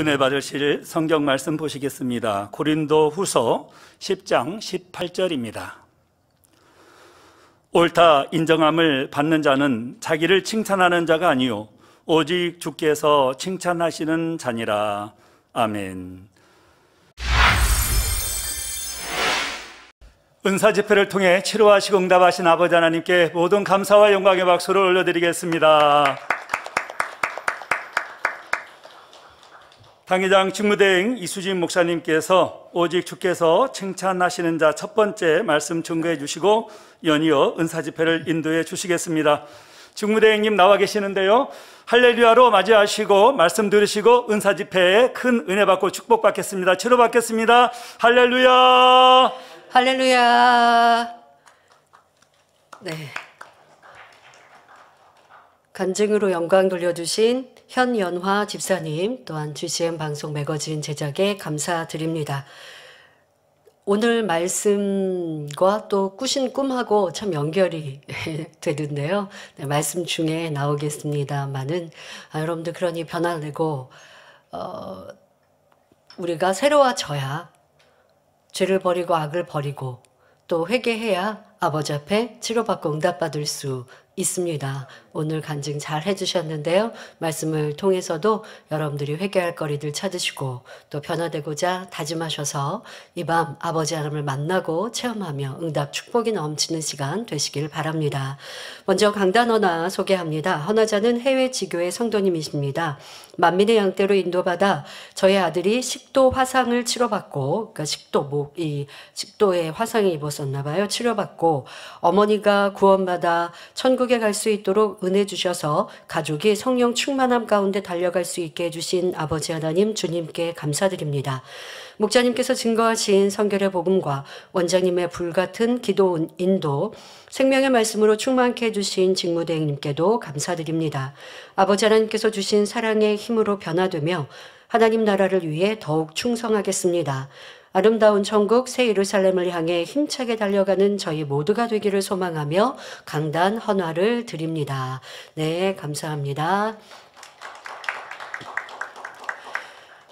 은혜 받으실 성경 말씀 보시겠습니다. 고린도 후서 10장 18절입니다. 옳다 인정함을 받는 자는 자기를 칭찬하는 자가 아니요 오직 주께서 칭찬하시는 자니라. 아멘. 은사 집회를 통해 치료하시고 응답하신 아버지 하나님께 모든 감사와 영광의 박수를 올려드리겠습니다. 당회장 직무대행 이수진 목사님께서 오직 주께서 칭찬하시는 자 첫 번째 말씀 증거해 주시고 연이어 은사집회를 인도해 주시겠습니다. 직무대행님 나와 계시는데요. 할렐루야로 맞이하시고 말씀 들으시고 은사 집회에 큰 은혜 받고 축복 받겠습니다. 치료 받겠습니다. 할렐루야. 할렐루야. 네. 간증으로 영광 돌려주신 현연화 집사님 또한 GCM 방송 매거진 제작에 감사드립니다. 오늘 말씀과 또 꾸신 꿈하고 참 연결이 되는데요. 네, 말씀 중에 나오겠습니다만은 아, 여러분들 그러니 변화되고 어, 우리가 새로워져야 죄를 버리고 악을 버리고 또 회개해야 아버지 앞에 치료받고 응답받을 수 있습니다. 오늘 간증 잘 해주셨는데요. 말씀을 통해서도 여러분들이 회개할 거리들 찾으시고 또 변화되고자 다짐하셔서 이 밤 아버지 하나님을 만나고 체험하며 응답 축복이 넘치는 시간 되시길 바랍니다. 먼저 강단어나 소개합니다. 헌화자는 해외 지교의 성도님이십니다. 만민의 양대로 인도받아 저의 아들이 식도 화상을 치료받고 그러니까 식도 목이 식도에 화상을 입었었나 봐요. 치료받고 어머니가 구원받아 천국에 갈 수 있도록 은혜 주셔서 가족이 성령 충만함 가운데 달려갈 수 있게 해주신 아버지 하나님 주님께 감사드립니다. 목자님께서 증거하신 성결의 복음과 원장님의 불같은 기도 인도, 생명의 말씀으로 충만케 해주신 직무대행님께도 감사드립니다. 아버지 하나님께서 주신 사랑의 힘으로 변화되며 하나님 나라를 위해 더욱 충성하겠습니다. 아름다운 천국 새 예루살렘을 향해 힘차게 달려가는 저희 모두가 되기를 소망하며 강단 헌화를 드립니다. 네, 감사합니다.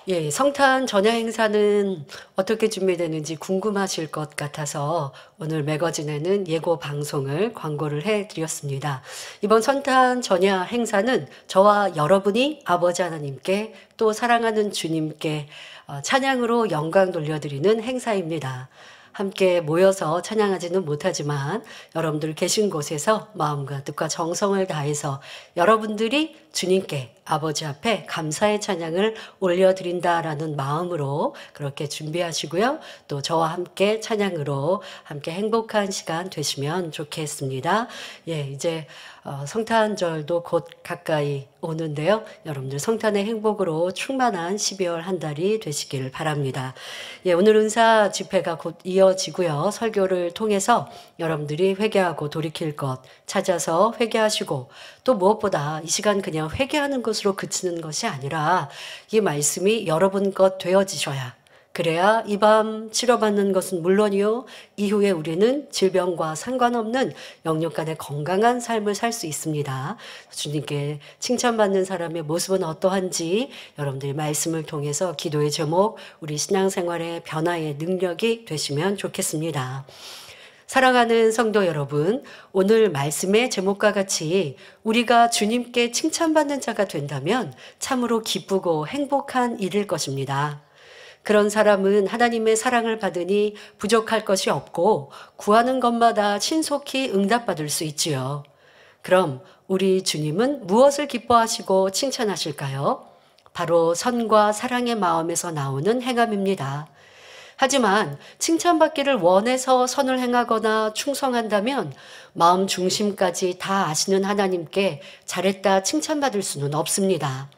예, 성탄 전야 행사는 어떻게 준비되는지 궁금하실 것 같아서 오늘 매거진에는 예고 방송을 광고를 해 드렸습니다. 이번 성탄 전야 행사는 저와 여러분이 아버지 하나님께 또 사랑하는 주님께 어, 찬양으로 영광 돌려드리는 행사입니다. 함께 모여서 찬양하지는 못하지만 여러분들 계신 곳에서 마음과 뜻과 정성을 다해서 여러분들이 주님께 아버지 앞에 감사의 찬양을 올려드린다라는 마음으로 그렇게 준비하시고요. 또 저와 함께 찬양으로 함께 행복한 시간 되시면 좋겠습니다. 예, 이제 어, 성탄절도 곧 가까이 오는데요. 여러분들 성탄의 행복으로 충만한 12월 한 달이 되시길 바랍니다. 예, 오늘 은사 집회가 곧 이어지고요. 설교를 통해서 여러분들이 회개하고 돌이킬 것 찾아서 회개하시고 또 무엇보다 이 시간 그냥 회개하는 것으로 그치는 것이 아니라 이 말씀이 여러분 것 되어지셔야 그래야 이 밤 치료받는 것은 물론이요, 이후에 우리는 질병과 상관없는 영육 간의 건강한 삶을 살 수 있습니다. 주님께 칭찬받는 사람의 모습은 어떠한지 여러분들 말씀을 통해서 기도의 제목, 우리 신앙생활의 변화의 능력이 되시면 좋겠습니다. 사랑하는 성도 여러분, 오늘 말씀의 제목과 같이 우리가 주님께 칭찬받는 자가 된다면 참으로 기쁘고 행복한 일일 것입니다. 그런 사람은 하나님의 사랑을 받으니 부족할 것이 없고 구하는 것마다 신속히 응답받을 수 있지요. 그럼 우리 주님은 무엇을 기뻐하시고 칭찬하실까요? 바로 선과 사랑의 마음에서 나오는 행함입니다. 하지만 칭찬받기를 원해서 선을 행하거나 충성한다면 마음 중심까지 다 아시는 하나님께 잘했다 칭찬받을 수는 없습니다.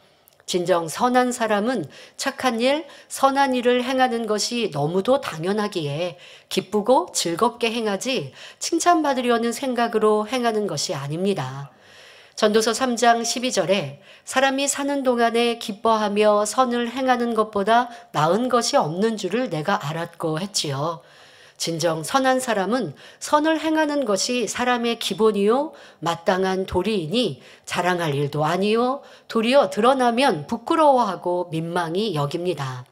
진정 선한 사람은 착한 일, 선한 일을 행하는 것이 너무도 당연하기에 기쁘고 즐겁게 행하지 칭찬받으려는 생각으로 행하는 것이 아닙니다. 전도서 3장 12절에 사람이 사는 동안에 기뻐하며 선을 행하는 것보다 나은 것이 없는 줄을 내가 알았고 했지요. 진정 선한 사람은 선을 행하는 것이 사람의 기본이요 마땅한 도리이니 자랑할 일도 아니요 도리어 드러나면 부끄러워하고 민망히 여깁니다.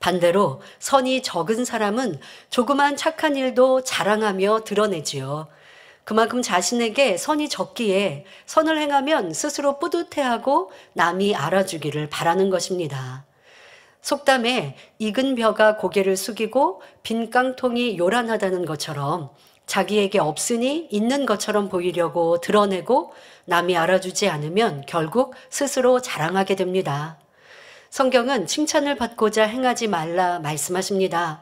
반대로 선이 적은 사람은 조그만 착한 일도 자랑하며 드러내지요. 그만큼 자신에게 선이 적기에 선을 행하면 스스로 뿌듯해하고 남이 알아주기를 바라는 것입니다. 속담에 익은 벼가 고개를 숙이고 빈 깡통이 요란하다는 것처럼 자기에게 없으니 있는 것처럼 보이려고 드러내고 남이 알아주지 않으면 결국 스스로 자랑하게 됩니다. 성경은 칭찬을 받고자 행하지 말라 말씀하십니다.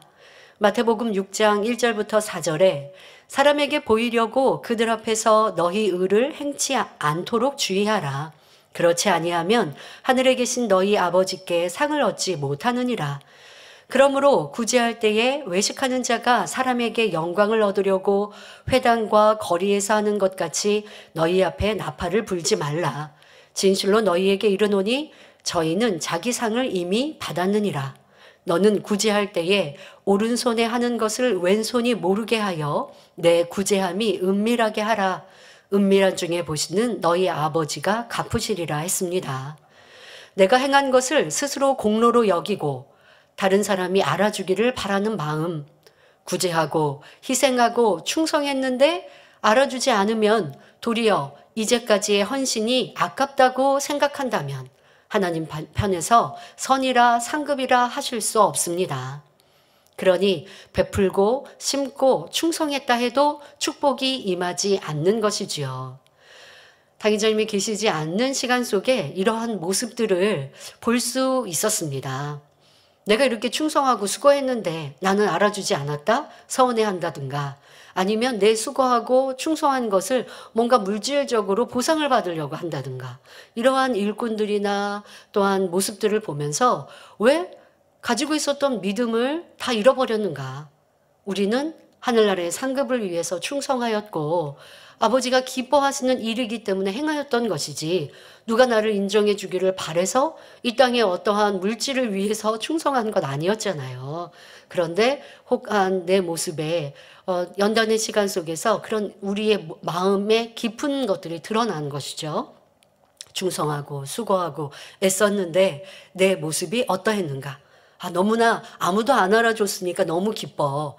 마태복음 6장 1절부터 4절에 사람에게 보이려고 그들 앞에서 너희 의를 행치 않도록 주의하라. 그렇지 아니하면 하늘에 계신 너희 아버지께 상을 얻지 못하느니라. 그러므로 구제할 때에 외식하는 자가 사람에게 영광을 얻으려고 회당과 거리에서 하는 것 같이 너희 앞에 나팔을 불지 말라. 진실로 너희에게 이르노니 저희는 자기 상을 이미 받았느니라. 너는 구제할 때에 오른손에 하는 것을 왼손이 모르게 하여 내 구제함이 은밀하게 하라. 은밀한 중에 보시는 너희 아버지가 갚으시리라 했습니다. 내가 행한 것을 스스로 공로로 여기고 다른 사람이 알아주기를 바라는 마음, 구제하고 희생하고 충성했는데 알아주지 않으면 도리어 이제까지의 헌신이 아깝다고 생각한다면 하나님 편에서 선이라 상급이라 하실 수 없습니다. 그러니 베풀고 심고 충성했다 해도 축복이 임하지 않는 것이지요. 당의자님이 계시지 않는 시간 속에 이러한 모습들을 볼 수 있었습니다. 내가 이렇게 충성하고 수고했는데 나는 알아주지 않았다? 서운해한다든가 아니면 내 수고하고 충성한 것을 뭔가 물질적으로 보상을 받으려고 한다든가 이러한 일꾼들이나 또한 모습들을 보면서 왜 가지고 있었던 믿음을 다 잃어버렸는가? 우리는 하늘나라의 상급을 위해서 충성하였고 아버지가 기뻐하시는 일이기 때문에 행하였던 것이지 누가 나를 인정해 주기를 바래서 이땅에 어떠한 물질을 위해서 충성한 것 아니었잖아요. 그런데 혹한 내 모습에 어, 연단의 시간 속에서 그런 우리의 마음의 깊은 것들이 드러난 것이죠. 충성하고 수고하고 애썼는데 내 모습이 어떠했는가? 아, 너무나 아무도 안 알아줬으니까 너무 기뻐.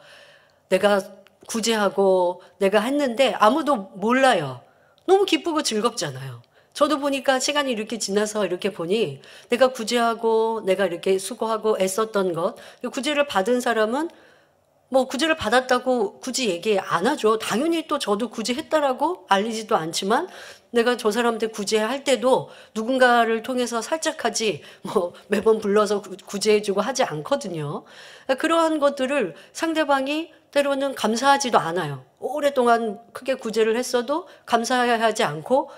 내가 구제하고 내가 했는데 아무도 몰라요. 너무 기쁘고 즐겁잖아요. 저도 보니까 시간이 이렇게 지나서 이렇게 보니 내가 구제하고 내가 이렇게 수고하고 애썼던 것, 구제를 받은 사람은 뭐 구제를 받았다고 굳이 얘기 안 하죠. 당연히 또 저도 구제했다라고 알리지도 않지만 내가 저 사람한테 구제할 때도 누군가를 통해서 살짝하지 뭐 매번 불러서 구제해주고 하지 않거든요. 그러한 것들을 상대방이 때로는 감사하지도 않아요. 오랫동안 크게 구제를 했어도 감사하지 않고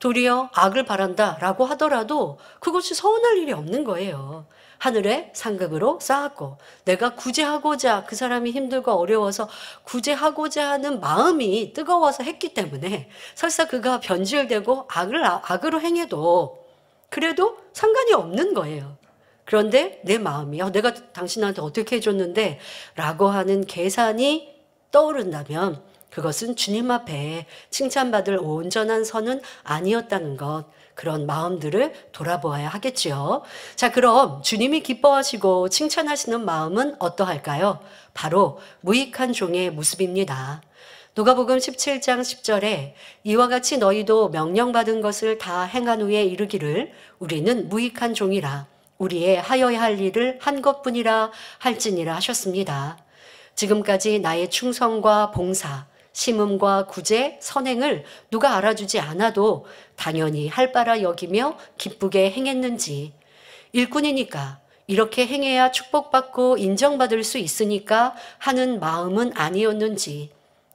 도리어 악을 바란다라고 하더라도 그것이 서운할 일이 없는 거예요. 하늘의 상급으로 쌓았고 내가 구제하고자 그 사람이 힘들고 어려워서 구제하고자 하는 마음이 뜨거워서 했기 때문에 설사 그가 변질되고 악을 악으로 행해도 그래도 상관이 없는 거예요. 그런데 내 마음이 어, 내가 당신한테 어떻게 해줬는데 라고 하는 계산이 떠오른다면 그것은 주님 앞에 칭찬받을 온전한 선은 아니었다는 것. 그런 마음들을 돌아보아야 하겠지요. 자, 그럼 주님이 기뻐하시고 칭찬하시는 마음은 어떠할까요? 바로 무익한 종의 모습입니다. 누가복음 17장 10절에 이와 같이 너희도 명령받은 것을 다 행한 후에 이르기를 우리는 무익한 종이라 우리의 하여야 할 일을 한 것뿐이라 할지니라 하셨습니다. 지금까지 나의 충성과 봉사, 심음과 구제, 선행을 누가 알아주지 않아도 당연히 할 바라 여기며 기쁘게 행했는지 일꾼이니까 이렇게 행해야 축복받고 인정받을 수 있으니까 하는 마음은 아니었는지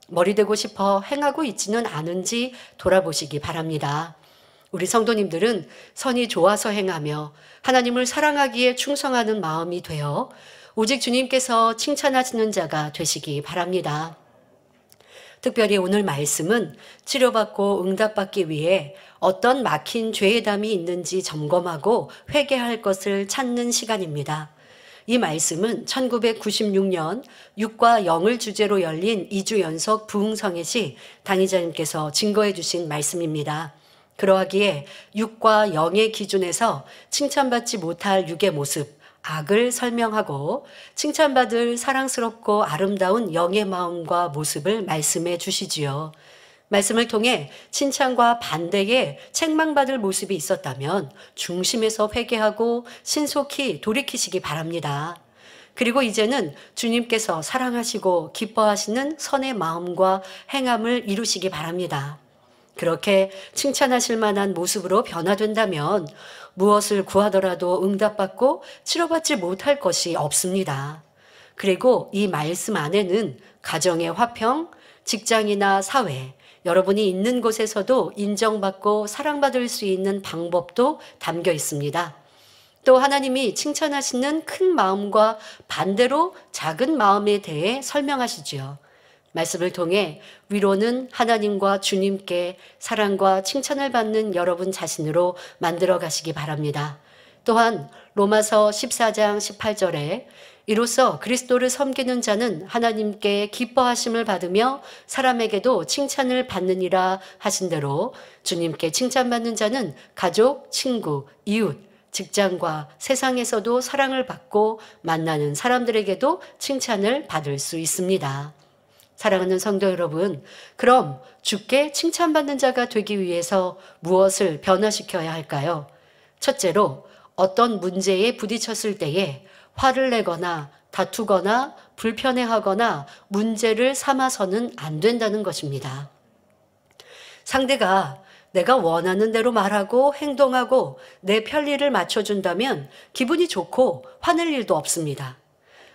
머리대고 싶어 행하고 있지는 않은지 돌아보시기 바랍니다. 우리 성도님들은 선이 좋아서 행하며 하나님을 사랑하기에 충성하는 마음이 되어 오직 주님께서 칭찬하시는 자가 되시기 바랍니다. 특별히 오늘 말씀은 치료받고 응답받기 위해 어떤 막힌 죄의 담이 있는지 점검하고 회개할 것을 찾는 시간입니다. 이 말씀은 1996년 6과 0을 주제로 열린 2주 연속 부흥성회시 당의자님께서 증거해 주신 말씀입니다. 그러하기에 6과 0의 기준에서 칭찬받지 못할 6의 모습, 악을 설명하고 칭찬받을 사랑스럽고 아름다운 영의 마음과 모습을 말씀해 주시지요. 말씀을 통해 칭찬과 반대에 책망받을 모습이 있었다면 중심에서 회개하고 신속히 돌이키시기 바랍니다. 그리고 이제는 주님께서 사랑하시고 기뻐하시는 선의 마음과 행함을 이루시기 바랍니다. 그렇게 칭찬하실 만한 모습으로 변화된다면 무엇을 구하더라도 응답받고 치료받지 못할 것이 없습니다. 그리고 이 말씀 안에는 가정의 화평, 직장이나 사회, 여러분이 있는 곳에서도 인정받고 사랑받을 수 있는 방법도 담겨 있습니다. 또 하나님이 칭찬하시는 큰 마음과 반대로 작은 마음에 대해 설명하시지요. 말씀을 통해 위로는 하나님과 주님께 사랑과 칭찬을 받는 여러분 자신으로 만들어 가시기 바랍니다. 또한 로마서 14장 18절에 이로써 그리스도를 섬기는 자는 하나님께 기뻐하심을 받으며 사람에게도 칭찬을 받느니라 하신 대로 주님께 칭찬받는 자는 가족, 친구, 이웃, 직장과 세상에서도 사랑을 받고 만나는 사람들에게도 칭찬을 받을 수 있습니다. 사랑하는 성도 여러분, 그럼 죽게 칭찬받는 자가 되기 위해서 무엇을 변화시켜야 할까요? 첫째로 어떤 문제에 부딪혔을 때에 화를 내거나 다투거나 불편해하거나 문제를 삼아서는 안 된다는 것입니다. 상대가 내가 원하는 대로 말하고 행동하고 내 편리를 맞춰준다면 기분이 좋고 화낼 일도 없습니다.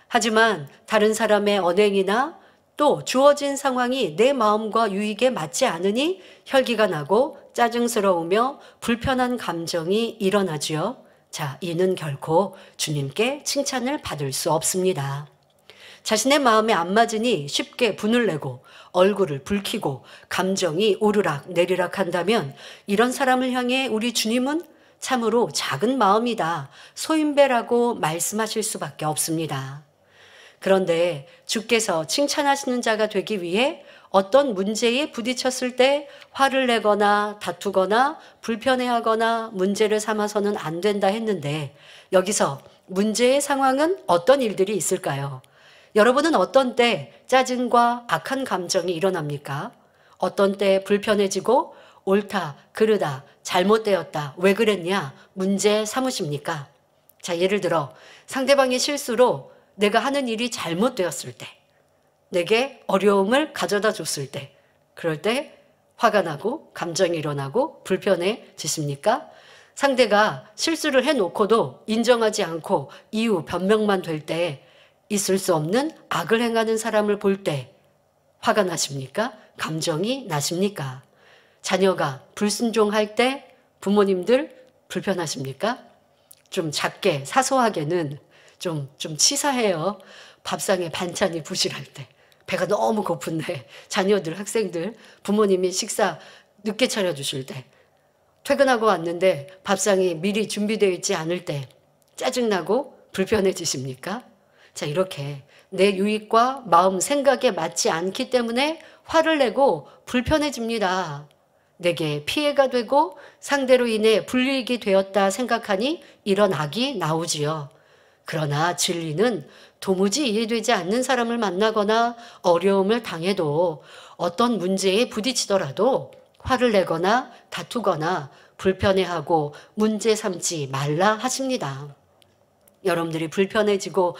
하지만 다른 사람의 언행이나 또 주어진 상황이 내 마음과 유익에 맞지 않으니 혈기가 나고 짜증스러우며 불편한 감정이 일어나지요. 자, 이는 결코 주님께 칭찬을 받을 수 없습니다. 자신의 마음에 안 맞으니 쉽게 분을 내고 얼굴을 붉히고 감정이 오르락 내리락 한다면 이런 사람을 향해 우리 주님은 참으로 작은 마음이다. 소인배라고 말씀하실 수밖에 없습니다. 그런데 주께서 칭찬하시는 자가 되기 위해 어떤 문제에 부딪혔을 때 화를 내거나 다투거나 불편해하거나 문제를 삼아서는 안 된다 했는데 여기서 문제의 상황은 어떤 일들이 있을까요? 여러분은 어떤 때 짜증과 악한 감정이 일어납니까? 어떤 때 불편해지고 옳다, 그르다, 잘못되었다, 왜 그랬냐 문제 삼으십니까? 자, 예를 들어 상대방의 실수로 내가 하는 일이 잘못되었을 때, 내게 어려움을 가져다 줬을 때, 그럴 때 화가 나고 감정이 일어나고 불편해지십니까? 상대가 실수를 해놓고도 인정하지 않고 이유 변명만 될 때 있을 수 없는 악을 행하는 사람을 볼 때 화가 나십니까? 감정이 나십니까? 자녀가 불순종할 때 부모님들 불편하십니까? 좀 작게 사소하게는 좀, 좀 치사해요. 밥상에 반찬이 부실할 때. 배가 너무 고픈데 자녀들, 학생들, 부모님이 식사 늦게 차려주실 때 퇴근하고 왔는데 밥상이 미리 준비되어 있지 않을 때 짜증나고 불편해지십니까? 자, 이렇게 내 유익과 마음 생각에 맞지 않기 때문에 화를 내고 불편해집니다. 내게 피해가 되고 상대로 인해 불리익이 되었다 생각하니 이런 악이 나오지요. 그러나 진리는 도무지 이해되지 않는 사람을 만나거나 어려움을 당해도 어떤 문제에 부딪히더라도 화를 내거나 다투거나 불편해하고 문제 삼지 말라 하십니다. 여러분들이 불편해지고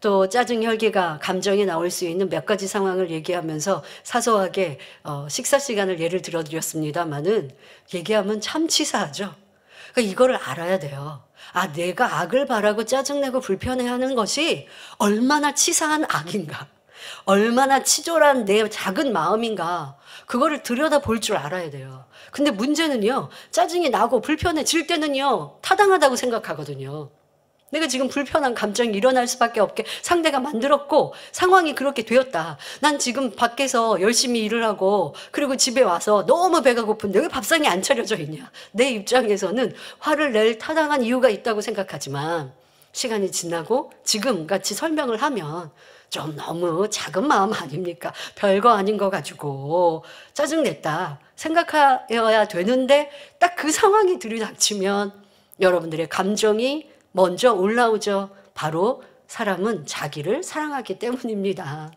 또 짜증 혈기가 감정에 나올 수 있는 몇 가지 상황을 얘기하면서 사소하게 어, 식사 시간을 예를 들어 드렸습니다마는 얘기하면 참 치사하죠. 그러니까 이거를 알아야 돼요. 아, 내가 악을 바라고 짜증내고 불편해하는 것이 얼마나 치사한 악인가. 얼마나 치졸한 내 작은 마음인가. 그거를 들여다 볼 줄 알아야 돼요. 근데 문제는요, 짜증이 나고 불편해질 때는요, 타당하다고 생각하거든요. 내가 지금 불편한 감정이 일어날 수밖에 없게 상대가 만들었고 상황이 그렇게 되었다. 난 지금 밖에서 열심히 일을 하고 그리고 집에 와서 너무 배가 고픈데 왜 밥상이 안 차려져 있냐. 내 입장에서는 화를 낼 타당한 이유가 있다고 생각하지만 시간이 지나고 지금 같이 설명을 하면 좀 너무 작은 마음 아닙니까? 별거 아닌 거 가지고 짜증냈다 생각하여야 되는데 딱 그 상황이 들이닥치면 여러분들의 감정이 먼저 올라오죠. 바로 사람은 자기를 사랑하기 때문입니다.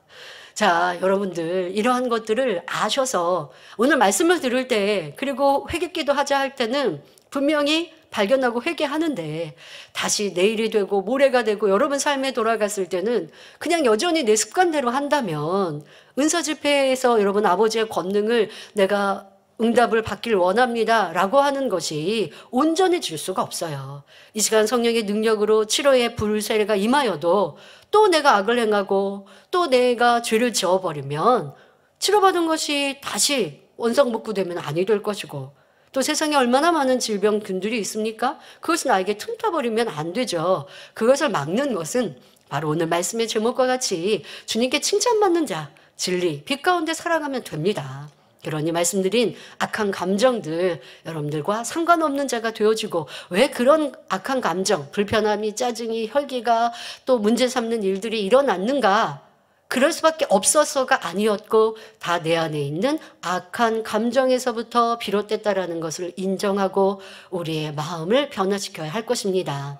자, 여러분들, 이러한 것들을 아셔서 오늘 말씀을 들을 때, 그리고 회개기도 하자 할 때는 분명히 발견하고 회개하는데 다시 내일이 되고 모레가 되고 여러분 삶에 돌아갔을 때는 그냥 여전히 내 습관대로 한다면 은사 집회에서 여러분 아버지의 권능을 내가 응답을 받길 원합니다. 라고 하는 것이 온전해질 수가 없어요. 이 시간 성령의 능력으로 치료의 불세례가 임하여도 또 내가 악을 행하고 또 내가 죄를 지어버리면 치료받은 것이 다시 원상복구되면 아니 될 것이고 또 세상에 얼마나 많은 질병균들이 있습니까? 그것을 나에게 틈타버리면 안 되죠. 그것을 막는 것은 바로 오늘 말씀의 제목과 같이 주님께 칭찬받는 자, 진리, 빛 가운데 살아가면 됩니다. 그러니 말씀드린 악한 감정들 여러분들과 상관없는 자가 되어지고 왜 그런 악한 감정, 불편함이, 짜증이, 혈기가 또 문제 삼는 일들이 일어났는가? 그럴 수밖에 없어서가 아니었고 다 내 안에 있는 악한 감정에서부터 비롯됐다라는 것을 인정하고 우리의 마음을 변화시켜야 할 것입니다.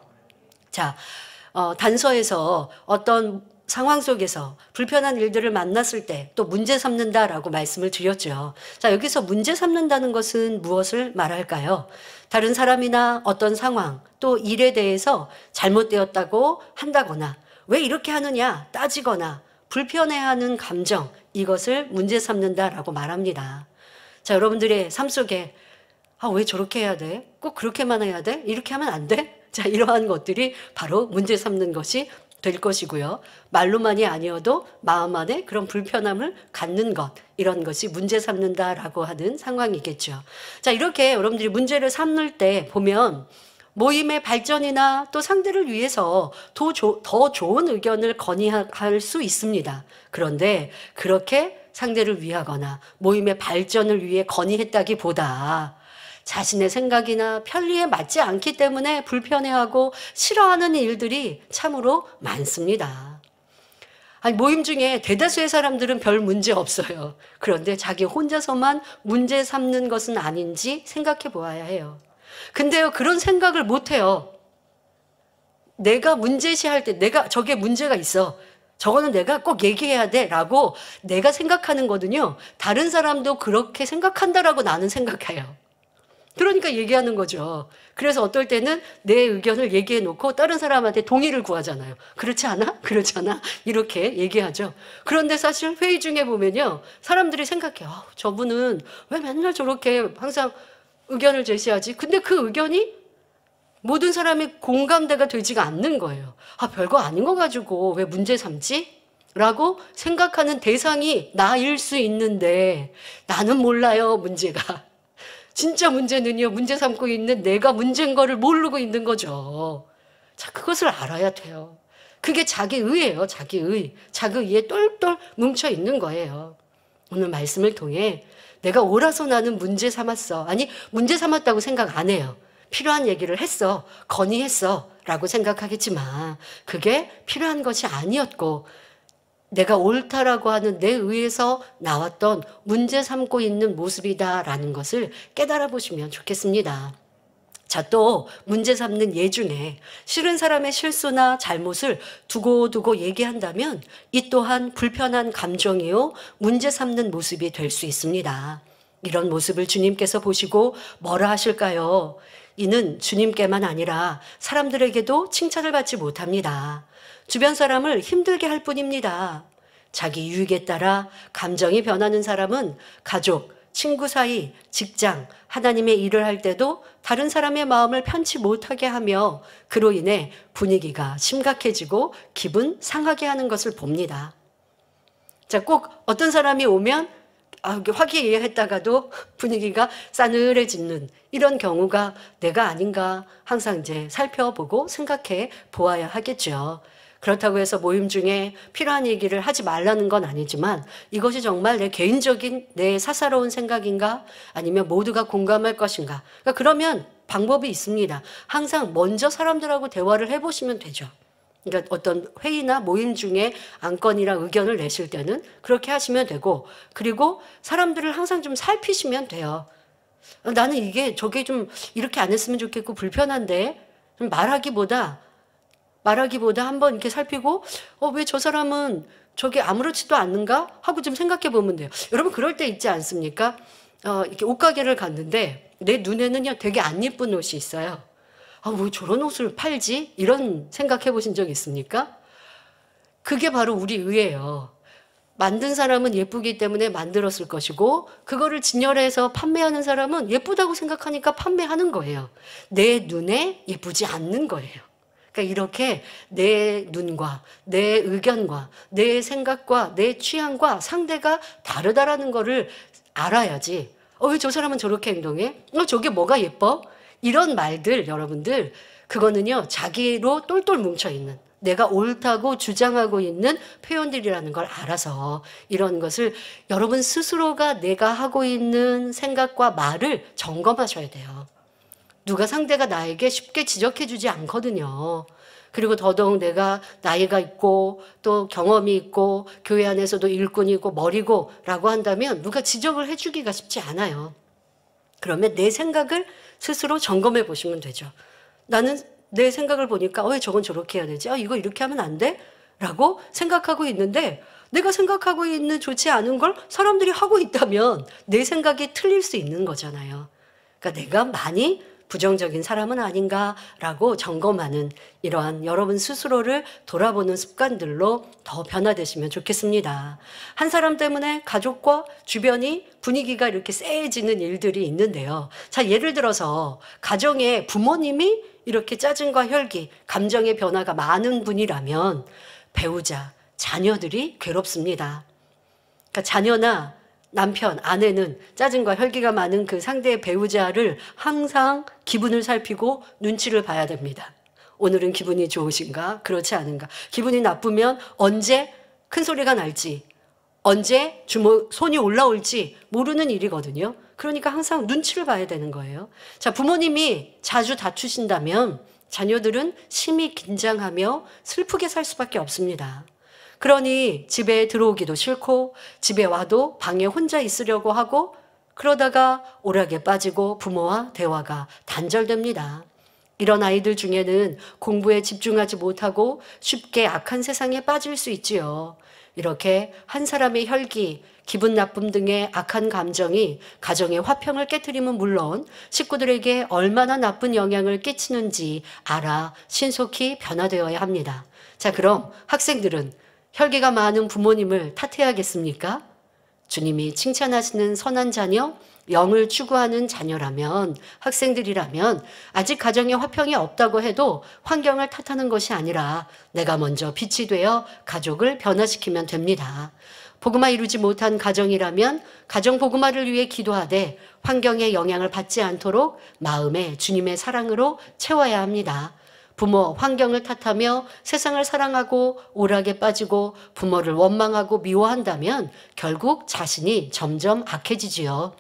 자, 어, 단서에서 어떤 상황 속에서 불편한 일들을 만났을 때 또 문제 삼는다라고 말씀을 드렸죠. 자, 여기서 문제 삼는다는 것은 무엇을 말할까요? 다른 사람이나 어떤 상황 또 일에 대해서 잘못되었다고 한다거나 왜 이렇게 하느냐 따지거나 불편해하는 감정 이것을 문제 삼는다라고 말합니다. 자, 여러분들의 삶 속에 아, 왜 저렇게 해야 돼? 꼭 그렇게만 해야 돼? 이렇게 하면 안 돼? 자, 이러한 것들이 바로 문제 삼는 것이 될 것이고요. 말로만이 아니어도 마음 안에 그런 불편함을 갖는 것, 이런 것이 문제 삼는다라고 하는 상황이겠죠. 자, 이렇게 여러분들이 문제를 삼을 때 보면 모임의 발전이나 또 상대를 위해서 더, 조, 더 좋은 의견을 건의할 수 있습니다. 그런데 그렇게 상대를 위하거나 모임의 발전을 위해 건의했다기보다 자신의 생각이나 편리에 맞지 않기 때문에 불편해하고 싫어하는 일들이 참으로 많습니다. 아니, 모임 중에 대다수의 사람들은 별 문제 없어요. 그런데 자기 혼자서만 문제 삼는 것은 아닌지 생각해 보아야 해요. 근데요, 그런 생각을 못 해요. 내가 문제시 할 때, 내가, 저게 문제가 있어. 저거는 내가 꼭 얘기해야 돼. 라고 내가 생각하는 거든요. 다른 사람도 그렇게 생각한다라고 나는 생각해요. 그러니까 얘기하는 거죠. 그래서 어떨 때는 내 의견을 얘기해 놓고 다른 사람한테 동의를 구하잖아요. 그렇지 않아? 그렇지 않아? 이렇게 얘기하죠. 그런데 사실 회의 중에 보면요. 사람들이 생각해요. 저분은 왜 맨날 저렇게 항상 의견을 제시하지? 근데 그 의견이 모든 사람이 공감대가 되지가 않는 거예요. 아, 별거 아닌 거 가지고 왜 문제 삼지? 라고 생각하는 대상이 나일 수 있는데 나는 몰라요, 문제가. 진짜 문제는요, 문제 삼고 있는 내가 문제인 거를 모르고 있는 거죠. 자, 그것을 알아야 돼요. 그게 자기 의예요, 자기 의. 자기 의에 똘똘 뭉쳐 있는 거예요. 오늘 말씀을 통해 내가 옳아서 나는 문제 삼았어. 아니, 문제 삼았다고 생각 안 해요. 필요한 얘기를 했어. 건의했어. 라고 생각하겠지만, 그게 필요한 것이 아니었고, 내가 옳다라고 하는 내 의에서 나왔던 문제 삼고 있는 모습이다라는 것을 깨달아 보시면 좋겠습니다. 자, 또 문제 삼는 예 중에 싫은 사람의 실수나 잘못을 두고두고 얘기한다면 이 또한 불편한 감정이요, 문제 삼는 모습이 될 수 있습니다. 이런 모습을 주님께서 보시고 뭐라 하실까요? 이는 주님께만 아니라 사람들에게도 칭찬을 받지 못합니다. 주변 사람을 힘들게 할 뿐입니다. 자기 유익에 따라 감정이 변하는 사람은 가족, 친구 사이, 직장, 하나님의 일을 할 때도 다른 사람의 마음을 편치 못하게 하며 그로 인해 분위기가 심각해지고 기분 상하게 하는 것을 봅니다. 자, 꼭 어떤 사람이 오면 아, 화기애애했다가도 분위기가 싸늘해지는 이런 경우가 내가 아닌가 항상 이제 살펴보고 생각해 보아야 하겠죠. 그렇다고 해서 모임 중에 필요한 얘기를 하지 말라는 건 아니지만 이것이 정말 내 개인적인 내 사사로운 생각인가 아니면 모두가 공감할 것인가. 그러니까 그러면 방법이 있습니다. 항상 먼저 사람들하고 대화를 해보시면 되죠. 그러니까 어떤 회의나 모임 중에 안건이나 의견을 내실 때는 그렇게 하시면 되고 그리고 사람들을 항상 좀 살피시면 돼요. 나는 이게 저게 좀 이렇게 안 했으면 좋겠고 불편한데 말하기보다 말하기보다 한번 이렇게 살피고 어왜 저 사람은 저게 아무렇지도 않는가 하고 좀 생각해 보면 돼요. 여러분 그럴 때 있지 않습니까? 어 이렇게 옷가게를 갔는데 내 눈에는요 되게 안 예쁜 옷이 있어요. 아왜 뭐 저런 옷을 팔지? 이런 생각해 보신 적 있습니까? 그게 바로 우리 의예요. 만든 사람은 예쁘기 때문에 만들었을 것이고 그거를 진열해서 판매하는 사람은 예쁘다고 생각하니까 판매하는 거예요. 내 눈에 예쁘지 않는 거예요. 그러니까 이렇게 내 눈과 내 의견과 내 생각과 내 취향과 상대가 다르다라는 거를 알아야지. 어, 왜 저 사람은 저렇게 행동해? 어, 저게 뭐가 예뻐? 이런 말들, 여러분들, 그거는요, 자기로 똘똘 뭉쳐있는, 내가 옳다고 주장하고 있는 표현들이라는 걸 알아서 이런 것을 여러분 스스로가 내가 하고 있는 생각과 말을 점검하셔야 돼요. 누가 상대가 나에게 쉽게 지적해 주지 않거든요. 그리고 더더욱 내가 나이가 있고 또 경험이 있고 교회 안에서도 일꾼이고 머리고 라고 한다면 누가 지적을 해주기가 쉽지 않아요. 그러면 내 생각을 스스로 점검해 보시면 되죠. 나는 내 생각을 보니까 어, 왜 저건 저렇게 해야 되지? 아, 이거 이렇게 하면 안 돼? 라고 생각하고 있는데 내가 생각하고 있는 좋지 않은 걸 사람들이 하고 있다면 내 생각이 틀릴 수 있는 거잖아요. 그러니까 내가 많이 부정적인 사람은 아닌가라고 점검하는 이러한 여러분 스스로를 돌아보는 습관들로 더 변화되시면 좋겠습니다. 한 사람 때문에 가족과 주변이 분위기가 이렇게 쎄해지는 일들이 있는데요. 자, 예를 들어서 가정에 부모님이 이렇게 짜증과 혈기, 감정의 변화가 많은 분이라면 배우자, 자녀들이 괴롭습니다. 그러니까 자녀나 남편, 아내는 짜증과 혈기가 많은 그 상대의 배우자를 항상 기분을 살피고 눈치를 봐야 됩니다. 오늘은 기분이 좋으신가? 그렇지 않은가? 기분이 나쁘면 언제 큰 소리가 날지, 언제 주머 손이 올라올지 모르는 일이거든요. 그러니까 항상 눈치를 봐야 되는 거예요. 자, 부모님이 자주 다투신다면 자녀들은 심히 긴장하며 슬프게 살 수밖에 없습니다. 그러니 집에 들어오기도 싫고 집에 와도 방에 혼자 있으려고 하고 그러다가 오락에 빠지고 부모와 대화가 단절됩니다. 이런 아이들 중에는 공부에 집중하지 못하고 쉽게 악한 세상에 빠질 수 있지요. 이렇게 한 사람의 혈기, 기분 나쁨 등의 악한 감정이 가정의 화평을 깨뜨리면 물론 식구들에게 얼마나 나쁜 영향을 끼치는지 알아 신속히 변화되어야 합니다. 자, 그럼 학생들은 혈기가 많은 부모님을 탓해야겠습니까? 주님이 칭찬하시는 선한 자녀, 영을 추구하는 자녀라면, 학생들이라면, 아직 가정에 화평이 없다고 해도 환경을 탓하는 것이 아니라 내가 먼저 빛이 되어 가족을 변화시키면 됩니다. 복음화 이루지 못한 가정이라면 가정 복음화를 위해 기도하되 환경의 영향을 받지 않도록 마음에 주님의 사랑으로 채워야 합니다. 부모 환경을 탓하며 세상을 사랑하고 오락에 빠지고 부모를 원망하고 미워한다면 결국 자신이 점점 악해지지요.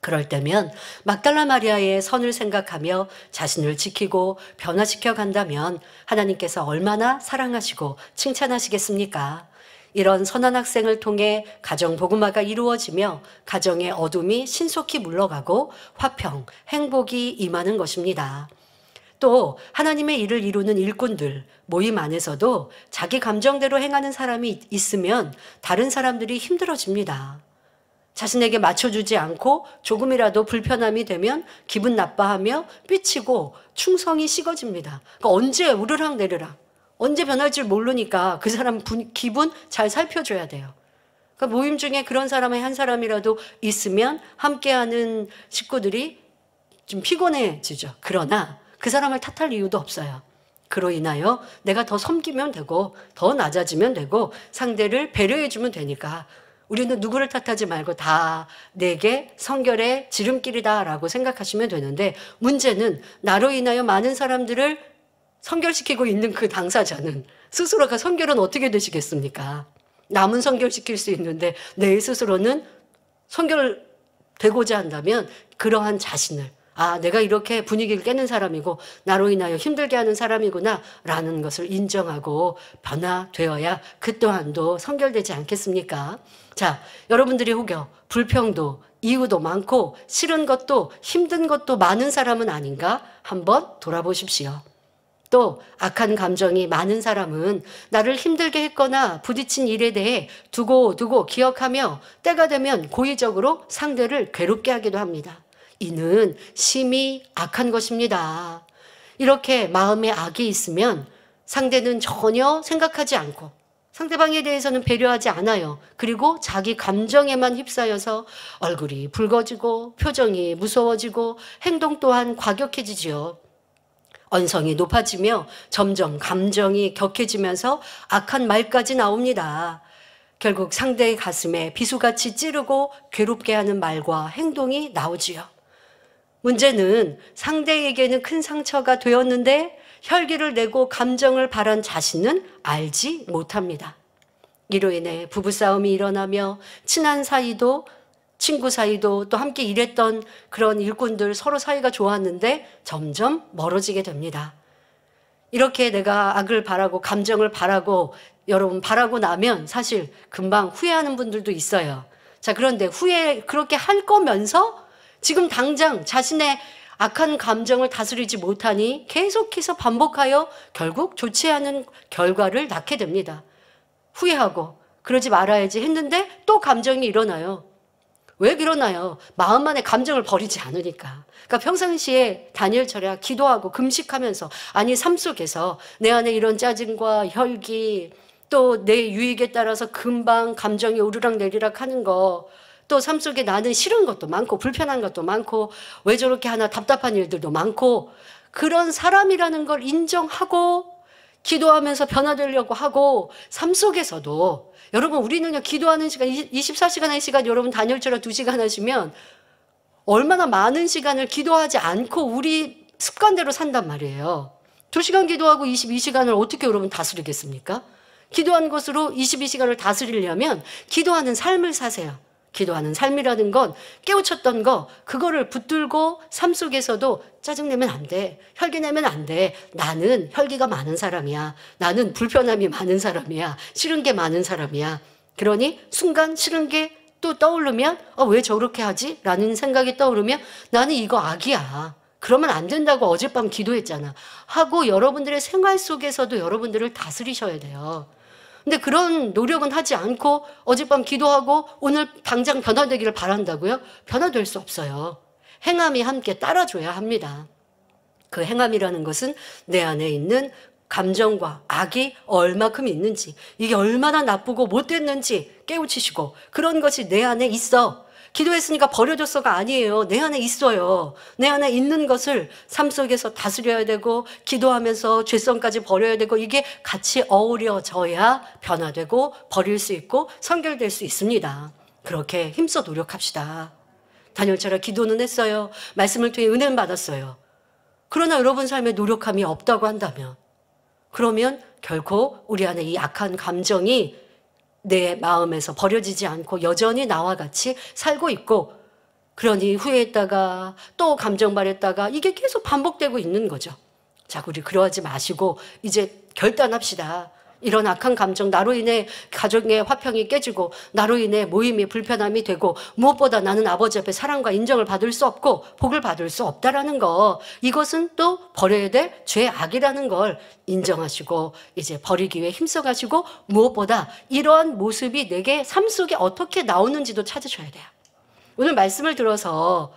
그럴 때면 막달라 마리아의 선을 생각하며 자신을 지키고 변화시켜 간다면 하나님께서 얼마나 사랑하시고 칭찬하시겠습니까? 이런 선한 학생을 통해 가정 보음마가 이루어지며 가정의 어둠이 신속히 물러가고 화평, 행복이 임하는 것입니다. 또 하나님의 일을 이루는 일꾼들, 모임 안에서도 자기 감정대로 행하는 사람이 있으면 다른 사람들이 힘들어집니다. 자신에게 맞춰주지 않고 조금이라도 불편함이 되면 기분 나빠하며 삐치고 충성이 식어집니다. 그러니까 언제 우르락 내르락, 언제 변할 줄 모르니까 그 사람 분, 기분 잘 살펴줘야 돼요. 그러니까 모임 중에 그런 사람의 한 사람이라도 있으면 함께하는 식구들이 좀 피곤해지죠. 그러나 그 사람을 탓할 이유도 없어요. 그로 인하여 내가 더 섬기면 되고 더 낮아지면 되고 상대를 배려해주면 되니까 우리는 누구를 탓하지 말고 다 내게 성결의 지름길이다라고 생각하시면 되는데 문제는 나로 인하여 많은 사람들을 성결시키고 있는 그 당사자는 스스로가 성결은 어떻게 되시겠습니까? 남은 성결시킬 수 있는데 내 스스로는 성결되고자 한다면 그러한 자신을 아, 내가 이렇게 분위기를 깨는 사람이고 나로 인하여 힘들게 하는 사람이구나 라는 것을 인정하고 변화되어야 그 또한도 선결되지 않겠습니까? 자, 여러분들이 혹여 불평도 이유도 많고 싫은 것도 힘든 것도 많은 사람은 아닌가 한번 돌아보십시오. 또 악한 감정이 많은 사람은 나를 힘들게 했거나 부딪힌 일에 대해 두고두고 두고 기억하며 때가 되면 고의적으로 상대를 괴롭게 하기도 합니다. 이는 심히 악한 것입니다. 이렇게 마음에 악이 있으면 상대는 전혀 생각하지 않고 상대방에 대해서는 배려하지 않아요. 그리고 자기 감정에만 휩싸여서 얼굴이 붉어지고 표정이 무서워지고 행동 또한 과격해지지요. 언성이 높아지며 점점 감정이 격해지면서 악한 말까지 나옵니다. 결국 상대의 가슴에 비수같이 찌르고 괴롭게 하는 말과 행동이 나오지요. 문제는 상대에게는 큰 상처가 되었는데 혈기를 내고 감정을 발한 자신은 알지 못합니다. 이로 인해 부부싸움이 일어나며 친한 사이도 친구 사이도 또 함께 일했던 그런 일꾼들 서로 사이가 좋았는데 점점 멀어지게 됩니다. 이렇게 내가 악을 바라고 감정을 바라고 여러분 바라고 나면 사실 금방 후회하는 분들도 있어요. 자, 그런데 후회 그렇게 할 거면서 지금 당장 자신의 악한 감정을 다스리지 못하니 계속해서 반복하여 결국 좋지 않은 결과를 낳게 됩니다. 후회하고 그러지 말아야지 했는데 또 감정이 일어나요. 왜 그러나요? 마음만의 감정을 버리지 않으니까. 그러니까 평상시에 다니 철야 기도하고 금식하면서 아니 삶 속에서 내 안에 이런 짜증과 혈기 또 내 유익에 따라서 금방 감정이 오르락 내리락 하는 거 또삶 속에 나는 싫은 것도 많고 불편한 것도 많고 왜 저렇게 하나 답답한 일들도 많고 그런 사람이라는 걸 인정하고 기도하면서 변화되려고 하고 삶 속에서도 여러분 우리는요 기도하는 시간 24시간 한 시간 여러분 단열처럼 2시간 하시면 얼마나 많은 시간을 기도하지 않고 우리 습관대로 산단 말이에요. 2시간 기도하고 22시간을 어떻게 여러분 다스리겠습니까? 기도한 것으로 22시간을 다스리려면 기도하는 삶을 사세요. 기도하는 삶이라는 건 깨우쳤던 거 그거를 붙들고 삶 속에서도 짜증내면 안 돼. 혈기내면 안 돼. 나는 혈기가 많은 사람이야. 나는 불편함이 많은 사람이야. 싫은 게 많은 사람이야. 그러니 순간 싫은 게 또 떠오르면 어, 왜 저렇게 하지? 라는 생각이 떠오르면 나는 이거 악이야. 그러면 안 된다고 어젯밤 기도했잖아. 하고 여러분들의 생활 속에서도 여러분들을 다스리셔야 돼요. 근데 그런 노력은 하지 않고 어젯밤 기도하고 오늘 당장 변화되기를 바란다고요? 변화될 수 없어요. 행함이 함께 따라줘야 합니다. 그 행함이라는 것은 내 안에 있는 감정과 악이 얼마큼 있는지, 이게 얼마나 나쁘고 못됐는지 깨우치시고, 그런 것이 내 안에 있어. 기도했으니까 버려졌어가 아니에요. 내 안에 있어요. 내 안에 있는 것을 삶 속에서 다스려야 되고 기도하면서 죄성까지 버려야 되고 이게 같이 어우려져야 변화되고 버릴 수 있고 선결될 수 있습니다. 그렇게 힘써 노력합시다. 다니엘처럼 기도는 했어요. 말씀을 통해 은혜는 받았어요. 그러나 여러분 삶에 노력함이 없다고 한다면 그러면 결코 우리 안에 이 약한 감정이 내 마음에서 버려지지 않고 여전히 나와 같이 살고 있고 그러니 후회했다가 또 감정발했다가 이게 계속 반복되고 있는 거죠. 자, 우리 그러하지 마시고 이제 결단합시다. 이런 악한 감정 나로 인해 가정의 화평이 깨지고 나로 인해 모임이 불편함이 되고 무엇보다 나는 아버지 앞에 사랑과 인정을 받을 수 없고 복을 받을 수 없다라는 거 이것은 또 버려야 될 죄악이라는 걸 인정하시고 이제 버리기 위해 힘써가시고 무엇보다 이러한 모습이 내게 삶 속에 어떻게 나오는지도 찾으셔야 돼요. 오늘 말씀을 들어서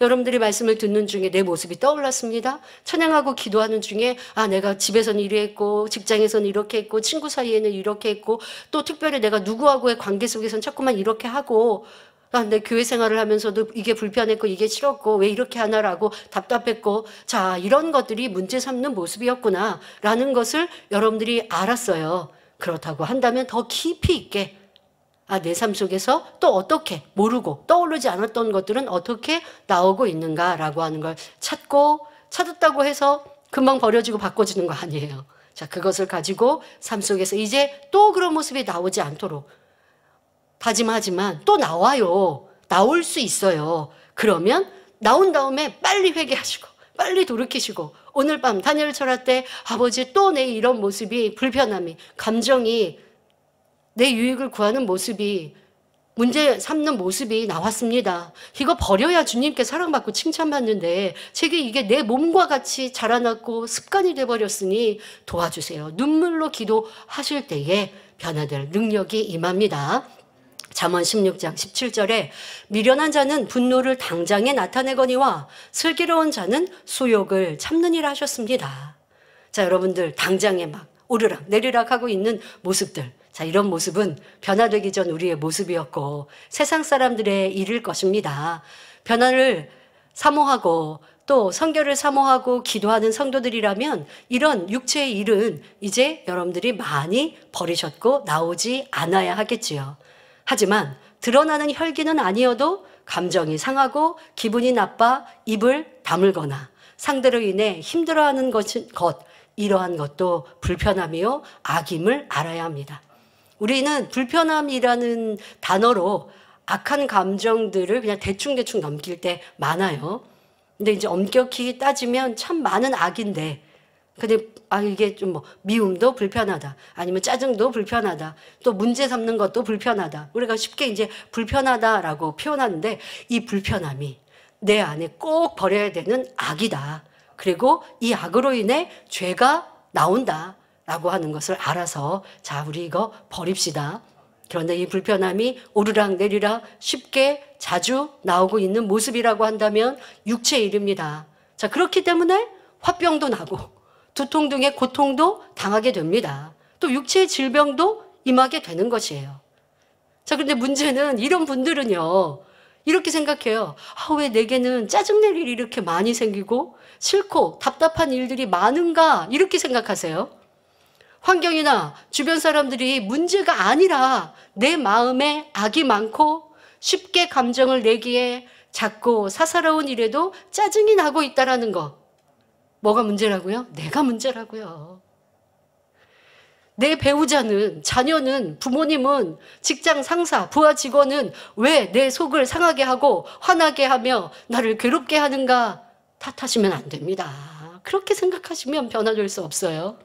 여러분들이 말씀을 듣는 중에 내 모습이 떠올랐습니다. 찬양하고 기도하는 중에 아 내가 집에서는 이랬고 직장에서는 이렇게 했고 친구 사이에는 이렇게 했고 또 특별히 내가 누구하고의 관계 속에선 자꾸만 이렇게 하고 아, 내 교회 생활을 하면서도 이게 불편했고 이게 싫었고 왜 이렇게 하나라고 답답했고 자 이런 것들이 문제 삼는 모습이었구나라는 것을 여러분들이 알았어요. 그렇다고 한다면 더 깊이 있게 아, 내 삶 속에서 또 어떻게 모르고 떠오르지 않았던 것들은 어떻게 나오고 있는가라고 하는 걸 찾고 찾았다고 해서 금방 버려지고 바꿔지는 거 아니에요. 자, 그것을 가지고 삶 속에서 이제 또 그런 모습이 나오지 않도록 다짐하지만 또 나와요. 나올 수 있어요. 그러면 나온 다음에 빨리 회개하시고 빨리 돌이키시고 오늘 밤 다니엘 철학 때 아버지 또 내 이런 모습이 불편함이 감정이 내 유익을 구하는 모습이 문제 삼는 모습이 나왔습니다. 이거 버려야 주님께 사랑받고 칭찬받는데 제게 이게 내 몸과 같이 자라났고 습관이 돼버렸으니 도와주세요. 눈물로 기도하실 때에 변화될 능력이 임합니다. 잠언 16장 17절에 미련한 자는 분노를 당장에 나타내거니와 슬기로운 자는 소욕을 참느니 하셨습니다. 자 여러분들 당장에 막 오르락 내리락 하고 있는 모습들 자, 이런 모습은 변화되기 전 우리의 모습이었고 세상 사람들의 일일 것입니다. 변화를 사모하고 또 성결을 사모하고 기도하는 성도들이라면 이런 육체의 일은 이제 여러분들이 많이 버리셨고 나오지 않아야 하겠지요. 하지만 드러나는 혈기는 아니어도 감정이 상하고 기분이 나빠 입을 다물거나 상대로 인해 힘들어하는 것, 이러한 것도 불편함이요 악임을 알아야 합니다. 우리는 불편함이라는 단어로 악한 감정들을 그냥 대충대충 넘길 때 많아요. 근데 이제 엄격히 따지면 참 많은 악인데 근데 아 이게 좀 뭐 미움도 불편하다 아니면 짜증도 불편하다 또 문제 삼는 것도 불편하다 우리가 쉽게 이제 불편하다라고 표현하는데 이 불편함이 내 안에 꼭 버려야 되는 악이다 그리고 이 악으로 인해 죄가 나온다 라고 하는 것을 알아서 자 우리 이거 버립시다. 그런데 이 불편함이 오르락 내리락 쉽게 자주 나오고 있는 모습이라고 한다면 육체의 일입니다. 자 그렇기 때문에 화병도 나고 두통 등의 고통도 당하게 됩니다. 또 육체의 질병도 임하게 되는 것이에요. 자 그런데 문제는 이런 분들은요 이렇게 생각해요. 아, 왜 내게는 짜증낼 일이 이렇게 많이 생기고 싫고 답답한 일들이 많은가 이렇게 생각하세요. 환경이나 주변 사람들이 문제가 아니라 내 마음에 악이 많고 쉽게 감정을 내기에 작고 사사로운 일에도 짜증이 나고 있다라는 거. 뭐가 문제라고요? 내가 문제라고요. 내 배우자는, 자녀는, 부모님은, 직장 상사, 부하 직원은 왜 내 속을 상하게 하고 화나게 하며 나를 괴롭게 하는가 탓하시면 안 됩니다. 그렇게 생각하시면 변화될 수 없어요.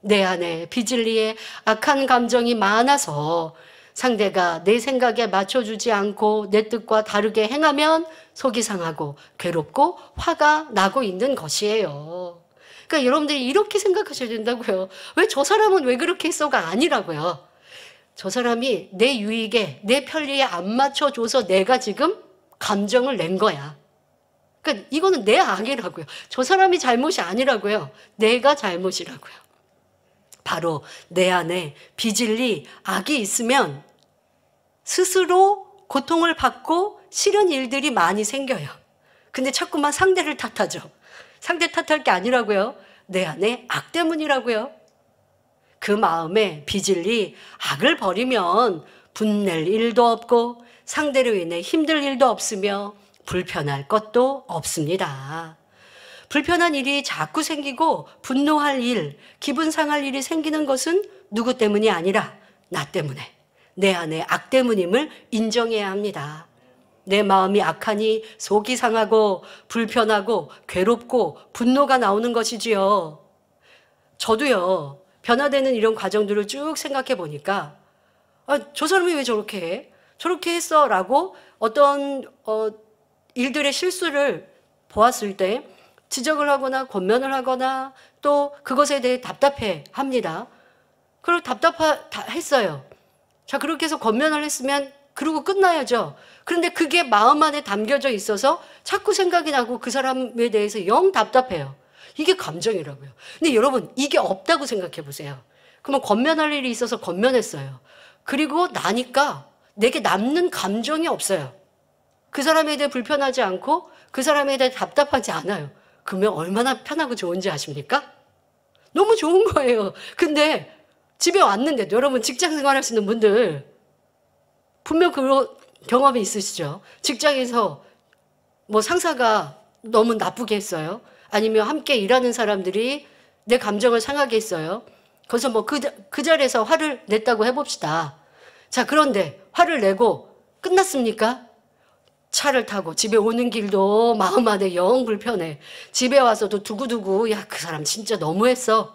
내 안에 비질리에 악한 감정이 많아서 상대가 내 생각에 맞춰주지 않고 내 뜻과 다르게 행하면 속이 상하고 괴롭고 화가 나고 있는 것이에요. 그러니까 여러분들이 이렇게 생각하셔야 된다고요. 왜 저 사람은 왜 그렇게 했어가 아니라고요. 저 사람이 내 유익에 내 편리에 안 맞춰줘서 내가 지금 감정을 낸 거야. 그러니까 이거는 내 악이라고요. 저 사람이 잘못이 아니라고요. 내가 잘못이라고요. 바로 내 안에 비질리 악이 있으면 스스로 고통을 받고 싫은 일들이 많이 생겨요. 근데 자꾸만 상대를 탓하죠. 상대 탓할 게 아니라고요. 내 안에 악 때문이라고요. 그 마음에 비질리 악을 버리면 분낼 일도 없고 상대로 인해 힘들 일도 없으며 불편할 것도 없습니다. 불편한 일이 자꾸 생기고 분노할 일, 기분 상할 일이 생기는 것은 누구 때문이 아니라 나 때문에 내 안에 악 때문임을 인정해야 합니다. 내 마음이 악하니 속이 상하고 불편하고 괴롭고 분노가 나오는 것이지요. 저도요, 변화되는 이런 과정들을 쭉 생각해 보니까, 아, 저 사람이 왜 저렇게 해? 저렇게 했어? 라고 어떤, 어, 일들의 실수를 보았을 때, 지적을 하거나 권면을 하거나 또 그것에 대해 답답해 합니다. 그리고 답답했어요. 자 그렇게 해서 권면을 했으면 그러고 끝나야죠. 그런데 그게 마음 안에 담겨져 있어서 자꾸 생각이 나고 그 사람에 대해서 영 답답해요. 이게 감정이라고요. 근데 여러분 이게 없다고 생각해 보세요. 그러면 권면할 일이 있어서 권면했어요. 그리고 나니까 내게 남는 감정이 없어요. 그 사람에 대해 불편하지 않고 그 사람에 대해 답답하지 않아요. 그러면 얼마나 편하고 좋은지 아십니까? 너무 좋은 거예요. 근데 집에 왔는데 여러분 직장 생활하시는 분들 분명 그런 경험이 있으시죠? 직장에서 뭐 상사가 너무 나쁘게 했어요. 아니면 함께 일하는 사람들이 내 감정을 상하게 했어요. 그래서 뭐그 그 자리에서 화를 냈다고 해봅시다. 자, 그런데 화를 내고 끝났습니까? 차를 타고 집에 오는 길도 마음 안에 영 불편해. 집에 와서도 두고두고 야그 사람 진짜 너무했어.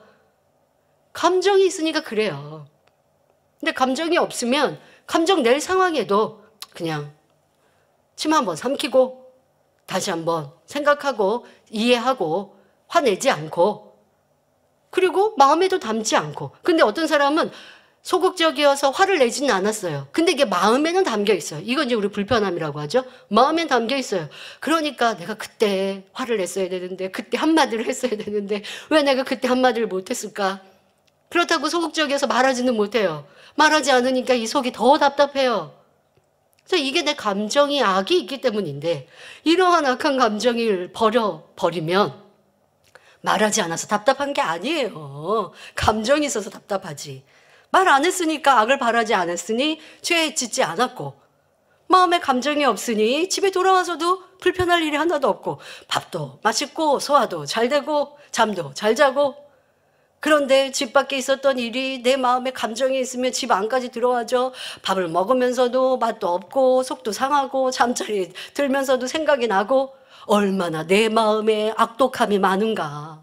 감정이 있으니까 그래요. 근데 감정이 없으면 감정 낼 상황에도 그냥 침 한번 삼키고 다시 한번 생각하고 이해하고 화내지 않고 그리고 마음에도 담지 않고 근데 어떤 사람은 소극적이어서 화를 내지는 않았어요. 근데 이게 마음에는 담겨 있어요. 이건 이제 우리 불편함이라고 하죠. 마음엔 담겨 있어요. 그러니까 내가 그때 화를 냈어야 되는데, 그때 한마디를 했어야 되는데, 왜 내가 그때 한마디를 못했을까? 그렇다고 소극적이어서 말하지는 못해요. 말하지 않으니까 이 속이 더 답답해요. 그래서 이게 내 감정이 악이 있기 때문인데, 이러한 악한 감정을 버려버리면, 말하지 않아서 답답한 게 아니에요. 감정이 있어서 답답하지. 말안 했으니까 악을 바라지 않았으니 죄 짓지 않았고 마음에 감정이 없으니 집에 돌아와서도 불편할 일이 하나도 없고 밥도 맛있고 소화도 잘 되고 잠도 잘 자고 그런데 집 밖에 있었던 일이 내 마음에 감정이 있으면 집 안까지 들어와죠. 밥을 먹으면서도 맛도 없고 속도 상하고 잠자리 들면서도 생각이 나고 얼마나 내 마음에 악독함이 많은가.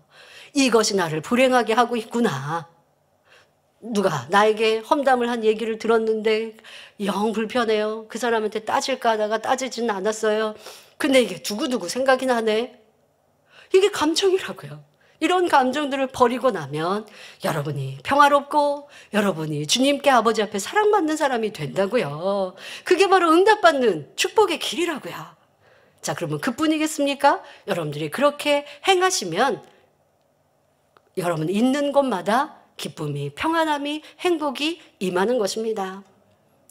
이것이 나를 불행하게 하고 있구나. 누가 나에게 험담을 한 얘기를 들었는데 영 불편해요. 그 사람한테 따질까 하다가 따지지는 않았어요. 근데 이게 두고두고 생각이 나네. 이게 감정이라고요. 이런 감정들을 버리고 나면 여러분이 평화롭고 여러분이 주님께 아버지 앞에 사랑받는 사람이 된다고요. 그게 바로 응답받는 축복의 길이라고요. 자, 그러면 그뿐이겠습니까? 여러분들이 그렇게 행하시면 여러분 있는 곳마다 기쁨이, 평안함이, 행복이 임하는 것입니다.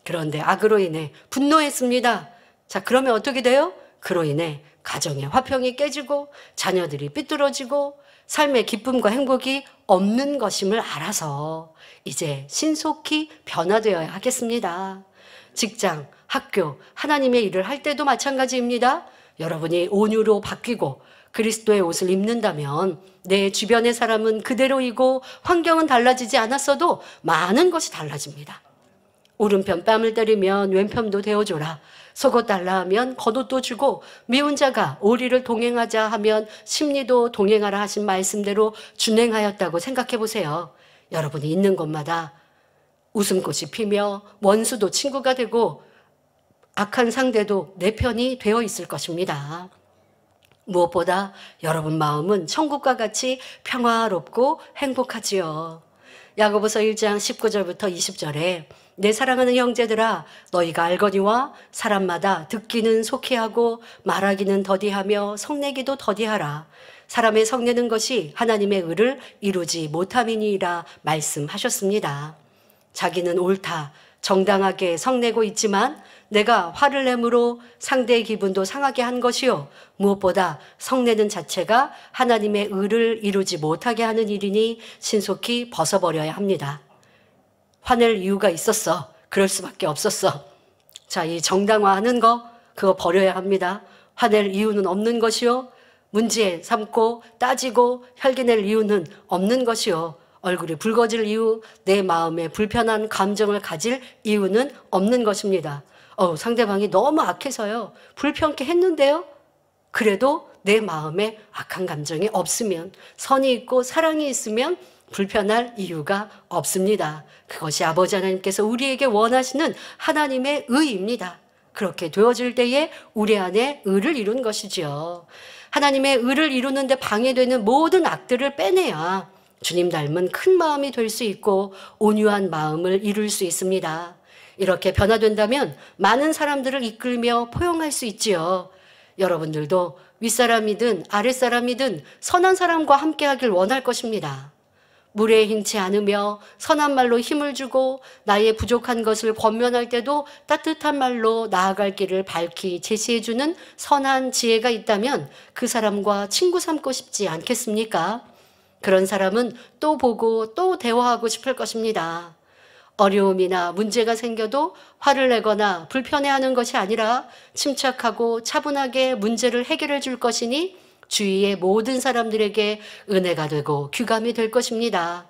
그런데 악으로 인해 분노했습니다. 자, 그러면 어떻게 돼요? 그로 인해 가정의 화평이 깨지고 자녀들이 삐뚤어지고 삶의 기쁨과 행복이 없는 것임을 알아서 이제 신속히 변화되어야 하겠습니다. 직장, 학교, 하나님의 일을 할 때도 마찬가지입니다. 여러분이 온유로 바뀌고 그리스도의 옷을 입는다면 내 주변의 사람은 그대로이고 환경은 달라지지 않았어도 많은 것이 달라집니다. 오른편 뺨을 때리면 왼편도 대어줘라. 속옷 달라 하면 겉옷도 주고 미운 자가 오리를 동행하자 하면 심리도 동행하라 하신 말씀대로 준행하였다고 생각해 보세요. 여러분이 있는 곳마다 웃음꽃이 피며 원수도 친구가 되고 악한 상대도 내 편이 되어 있을 것입니다. 무엇보다 여러분 마음은 천국과 같이 평화롭고 행복하지요. 야고보서 1장 19절부터 20절에 내 사랑하는 형제들아 너희가 알거니와 사람마다 듣기는 속히하고 말하기는 더디하며 성내기도 더디하라 사람의 성내는 것이 하나님의 의를 이루지 못함이니라 말씀하셨습니다. 자기는 옳다 정당하게 성내고 있지만 내가 화를 내므로 상대의 기분도 상하게 한 것이요. 무엇보다 성내는 자체가 하나님의 의를 이루지 못하게 하는 일이니 신속히 벗어버려야 합니다. 화낼 이유가 있었어. 그럴 수밖에 없었어. 자, 이 정당화하는 거, 그거 버려야 합니다. 화낼 이유는 없는 것이요. 문제 삼고 따지고 혈기낼 이유는 없는 것이요. 얼굴이 붉어질 이유, 내 마음에 불편한 감정을 가질 이유는 없는 것입니다. 어, 상대방이 너무 악해서요. 불평케 했는데요. 그래도 내 마음에 악한 감정이 없으면 선이 있고 사랑이 있으면 불편할 이유가 없습니다. 그것이 아버지 하나님께서 우리에게 원하시는 하나님의 의입니다. 그렇게 되어질 때에 우리 안에 의를 이룬 것이지요. 하나님의 의를 이루는데 방해되는 모든 악들을 빼내야 주님 닮은 큰 마음이 될 수 있고 온유한 마음을 이룰 수 있습니다. 이렇게 변화된다면 많은 사람들을 이끌며 포용할 수 있지요. 여러분들도 윗사람이든 아랫사람이든 선한 사람과 함께 하길 원할 것입니다. 물에 힘치 않으며 선한 말로 힘을 주고 나의 부족한 것을 권면할 때도 따뜻한 말로 나아갈 길을 밝히 제시해주는 선한 지혜가 있다면 그 사람과 친구 삼고 싶지 않겠습니까? 그런 사람은 또 보고 또 대화하고 싶을 것입니다. 어려움이나 문제가 생겨도 화를 내거나 불편해하는 것이 아니라 침착하고 차분하게 문제를 해결해 줄 것이니 주위의 모든 사람들에게 은혜가 되고 귀감이 될 것입니다.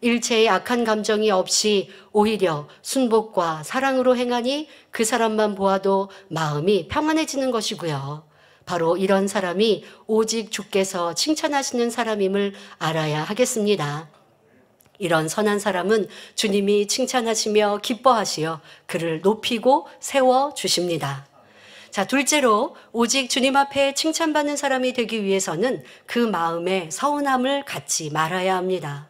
일체의 악한 감정이 없이 오히려 순복과 사랑으로 행하니 그 사람만 보아도 마음이 평안해지는 것이고요. 바로 이런 사람이 오직 주께서 칭찬하시는 사람임을 알아야 하겠습니다. 이런 선한 사람은 주님이 칭찬하시며 기뻐하시어 그를 높이고 세워 주십니다. 자, 둘째로 오직 주님 앞에 칭찬받는 사람이 되기 위해서는 그 마음의 서운함을 갖지 말아야 합니다.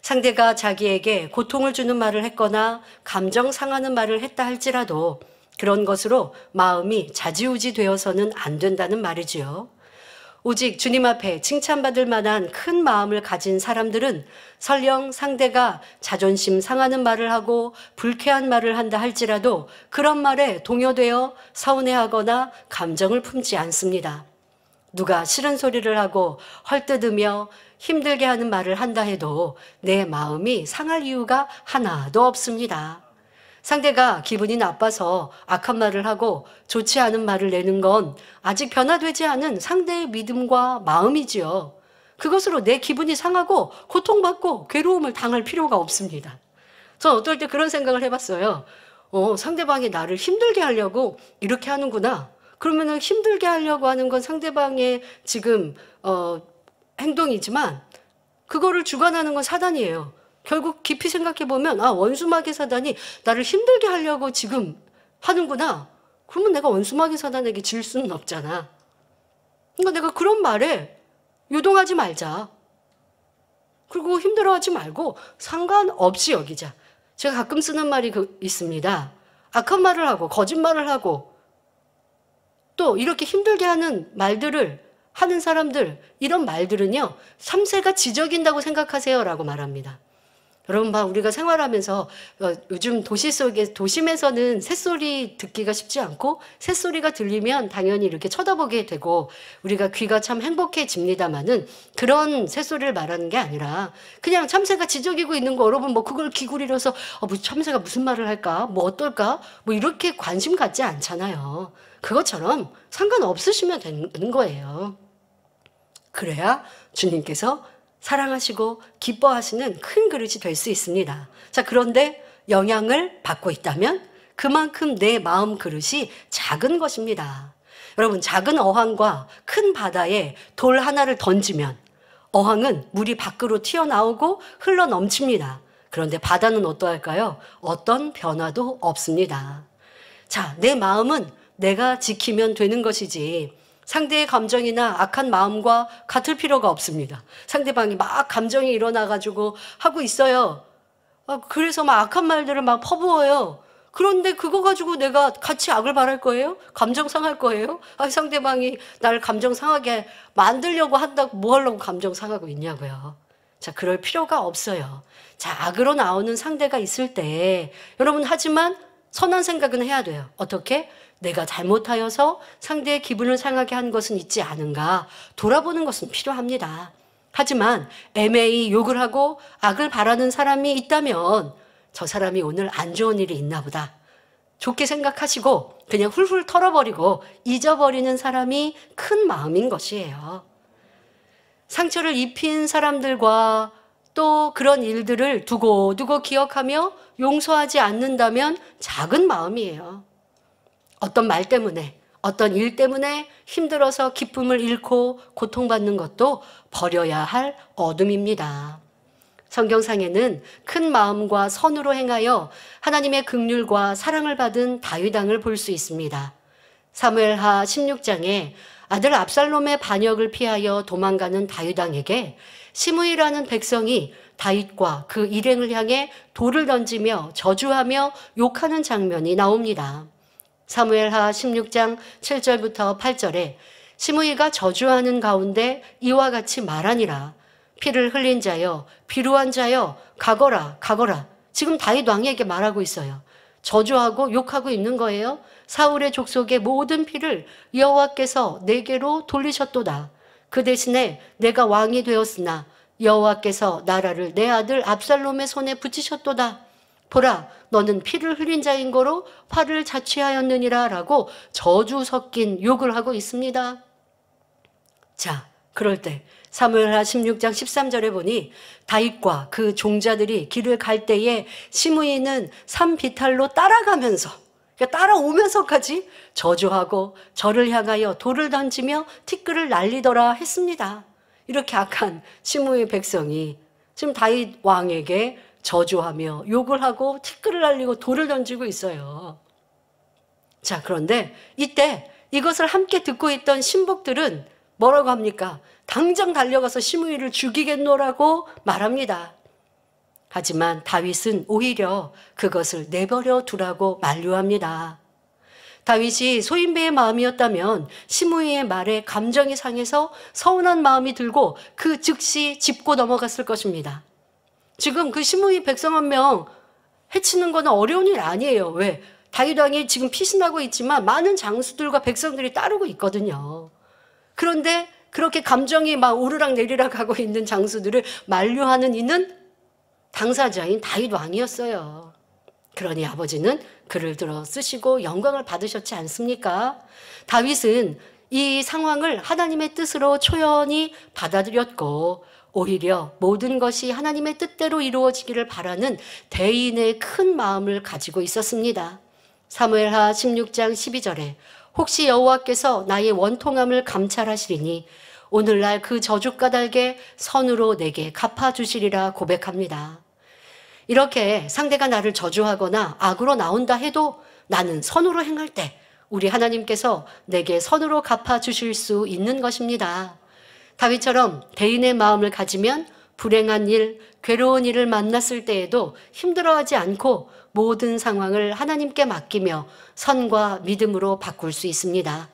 상대가 자기에게 고통을 주는 말을 했거나 감정 상하는 말을 했다 할지라도 그런 것으로 마음이 자지우지 되어서는 안 된다는 말이지요. 오직 주님 앞에 칭찬받을 만한 큰 마음을 가진 사람들은 설령 상대가 자존심 상하는 말을 하고 불쾌한 말을 한다 할지라도 그런 말에 동요되어 서운해하거나 감정을 품지 않습니다. 누가 싫은 소리를 하고 헐뜯으며 힘들게 하는 말을 한다 해도 내 마음이 상할 이유가 하나도 없습니다. 상대가 기분이 나빠서 악한 말을 하고 좋지 않은 말을 내는 건 아직 변화되지 않은 상대의 믿음과 마음이지요. 그것으로 내 기분이 상하고 고통받고 괴로움을 당할 필요가 없습니다. 전 어떨 때 그런 생각을 해봤어요. 어, 상대방이 나를 힘들게 하려고 이렇게 하는구나. 그러면은 힘들게 하려고 하는 건 상대방의 지금 어, 행동이지만 그거를 주관하는 건 사단이에요. 결국 깊이 생각해 보면 아 원수 마귀 사단이 나를 힘들게 하려고 지금 하는구나. 그러면 내가 원수 마귀 사단에게 질 수는 없잖아. 그러니까 내가 그런 말에 요동하지 말자. 그리고 힘들어하지 말고 상관없이 여기자. 제가 가끔 쓰는 말이 그 있습니다. 악한 말을 하고 거짓말을 하고 또 이렇게 힘들게 하는 말들을 하는 사람들 이런 말들은요. 삼세가 지적인다고 생각하세요라고 말합니다. 여러분 봐 우리가 생활하면서 어, 요즘 도시 속에 도심에서는 새소리 듣기가 쉽지 않고 새소리가 들리면 당연히 이렇게 쳐다보게 되고 우리가 귀가 참행복해집니다마는 그런 새소리를 말하는 게 아니라 그냥 참새가 지적이고 있는 거 여러분 뭐 그걸 귀구리려서 어, 뭐 참새가 무슨 말을 할까 뭐 어떨까 뭐 이렇게 관심 갖지 않잖아요. 그것처럼 상관없으시면 되는 거예요. 그래야 주님께서 사랑하시고 기뻐하시는 큰 그릇이 될 수 있습니다. 자, 그런데 영향을 받고 있다면 그만큼 내 마음 그릇이 작은 것입니다. 여러분, 작은 어항과 큰 바다에 돌 하나를 던지면 어항은 물이 밖으로 튀어나오고 흘러 넘칩니다. 그런데 바다는 어떠할까요? 어떤 변화도 없습니다. 자, 내 마음은 내가 지키면 되는 것이지. 상대의 감정이나 악한 마음과 같을 필요가 없습니다. 상대방이 막 감정이 일어나가지고 하고 있어요. 그래서 막 악한 말들을 막 퍼부어요. 그런데 그거 가지고 내가 같이 악을 바랄 거예요? 감정 상할 거예요? 아, 상대방이 날 감정 상하게 만들려고 한다고 뭐 하려고 감정 상하고 있냐고요. 자, 그럴 필요가 없어요. 자, 악으로 나오는 상대가 있을 때, 여러분, 하지만 선한 생각은 해야 돼요. 어떻게? 내가 잘못하여서 상대의 기분을 상하게 한 것은 있지 않은가 돌아보는 것은 필요합니다. 하지만 애매히 욕을 하고 악을 바라는 사람이 있다면 저 사람이 오늘 안 좋은 일이 있나 보다. 좋게 생각하시고 그냥 훌훌 털어버리고 잊어버리는 사람이 큰 마음인 것이에요. 상처를 입힌 사람들과 또 그런 일들을 두고두고 기억하며 용서하지 않는다면 작은 마음이에요. 어떤 말 때문에 어떤 일 때문에 힘들어서 기쁨을 잃고 고통받는 것도 버려야 할 어둠입니다. 성경상에는 큰 마음과 선으로 행하여 하나님의 긍휼과 사랑을 받은 다윗왕을 볼 수 있습니다. 사무엘하 16장에 아들 압살롬의 반역을 피하여 도망가는 다윗왕에게 시므이라는 백성이 다윗과 그 일행을 향해 돌을 던지며 저주하며 욕하는 장면이 나옵니다. 사무엘하 16장 7절부터 8절에 시므이가 저주하는 가운데 이와 같이 말하니라 피를 흘린 자여 비루한 자여 가거라 가거라 지금 다윗 왕에게 말하고 있어요. 저주하고 욕하고 있는 거예요. 사울의 족속의 모든 피를 여호와께서 내게로 돌리셨도다. 그 대신에 내가 왕이 되었으나 여호와께서 나라를 내 아들 압살롬의 손에 붙이셨도다. 보라 너는 피를 흘린 자인 거로 화를 자취하였느니라 라고 저주 섞인 욕을 하고 있습니다. 자 그럴 때 사무엘하 16장 13절에 보니 다윗과 그 종자들이 길을 갈 때에 시므이는 산비탈로 따라가면서 그러니까 따라오면서까지 저주하고 저를 향하여 돌을 던지며 티끌을 날리더라 했습니다. 이렇게 악한 시므이 백성이 지금 다윗 왕에게 저주하며 욕을 하고 티끌을 날리고 돌을 던지고 있어요. 자, 그런데 이때 이것을 함께 듣고 있던 신복들은 뭐라고 합니까? 당장 달려가서 시므이를 죽이겠노라고 말합니다. 하지만 다윗은 오히려 그것을 내버려 두라고 만류합니다. 다윗이 소인배의 마음이었다면 시므이의 말에 감정이 상해서 서운한 마음이 들고 그 즉시 짚고 넘어갔을 것입니다. 지금 그 신무이 백성 한 명 해치는 거는 어려운 일 아니에요. 왜? 다윗왕이 지금 피신하고 있지만 많은 장수들과 백성들이 따르고 있거든요. 그런데 그렇게 감정이 막 오르락 내리락 하고 있는 장수들을 만류하는 이는 당사자인 다윗 왕이었어요. 그러니 아버지는 그를 들어 쓰시고 영광을 받으셨지 않습니까? 다윗은 이 상황을 하나님의 뜻으로 초연히 받아들였고 오히려 모든 것이 하나님의 뜻대로 이루어지기를 바라는 대인의 큰 마음을 가지고 있었습니다. 사무엘하 16장 12절에 혹시 여호와께서 나의 원통함을 감찰하시리니 오늘날 그 저주 까닭에 선으로 내게 갚아주시리라 고백합니다. 이렇게 상대가 나를 저주하거나 악으로 나온다 해도 나는 선으로 행할 때 우리 하나님께서 내게 선으로 갚아주실 수 있는 것입니다. 다윗처럼 대인의 마음을 가지면 불행한 일, 괴로운 일을 만났을 때에도 힘들어하지 않고 모든 상황을 하나님께 맡기며 선과 믿음으로 바꿀 수 있습니다.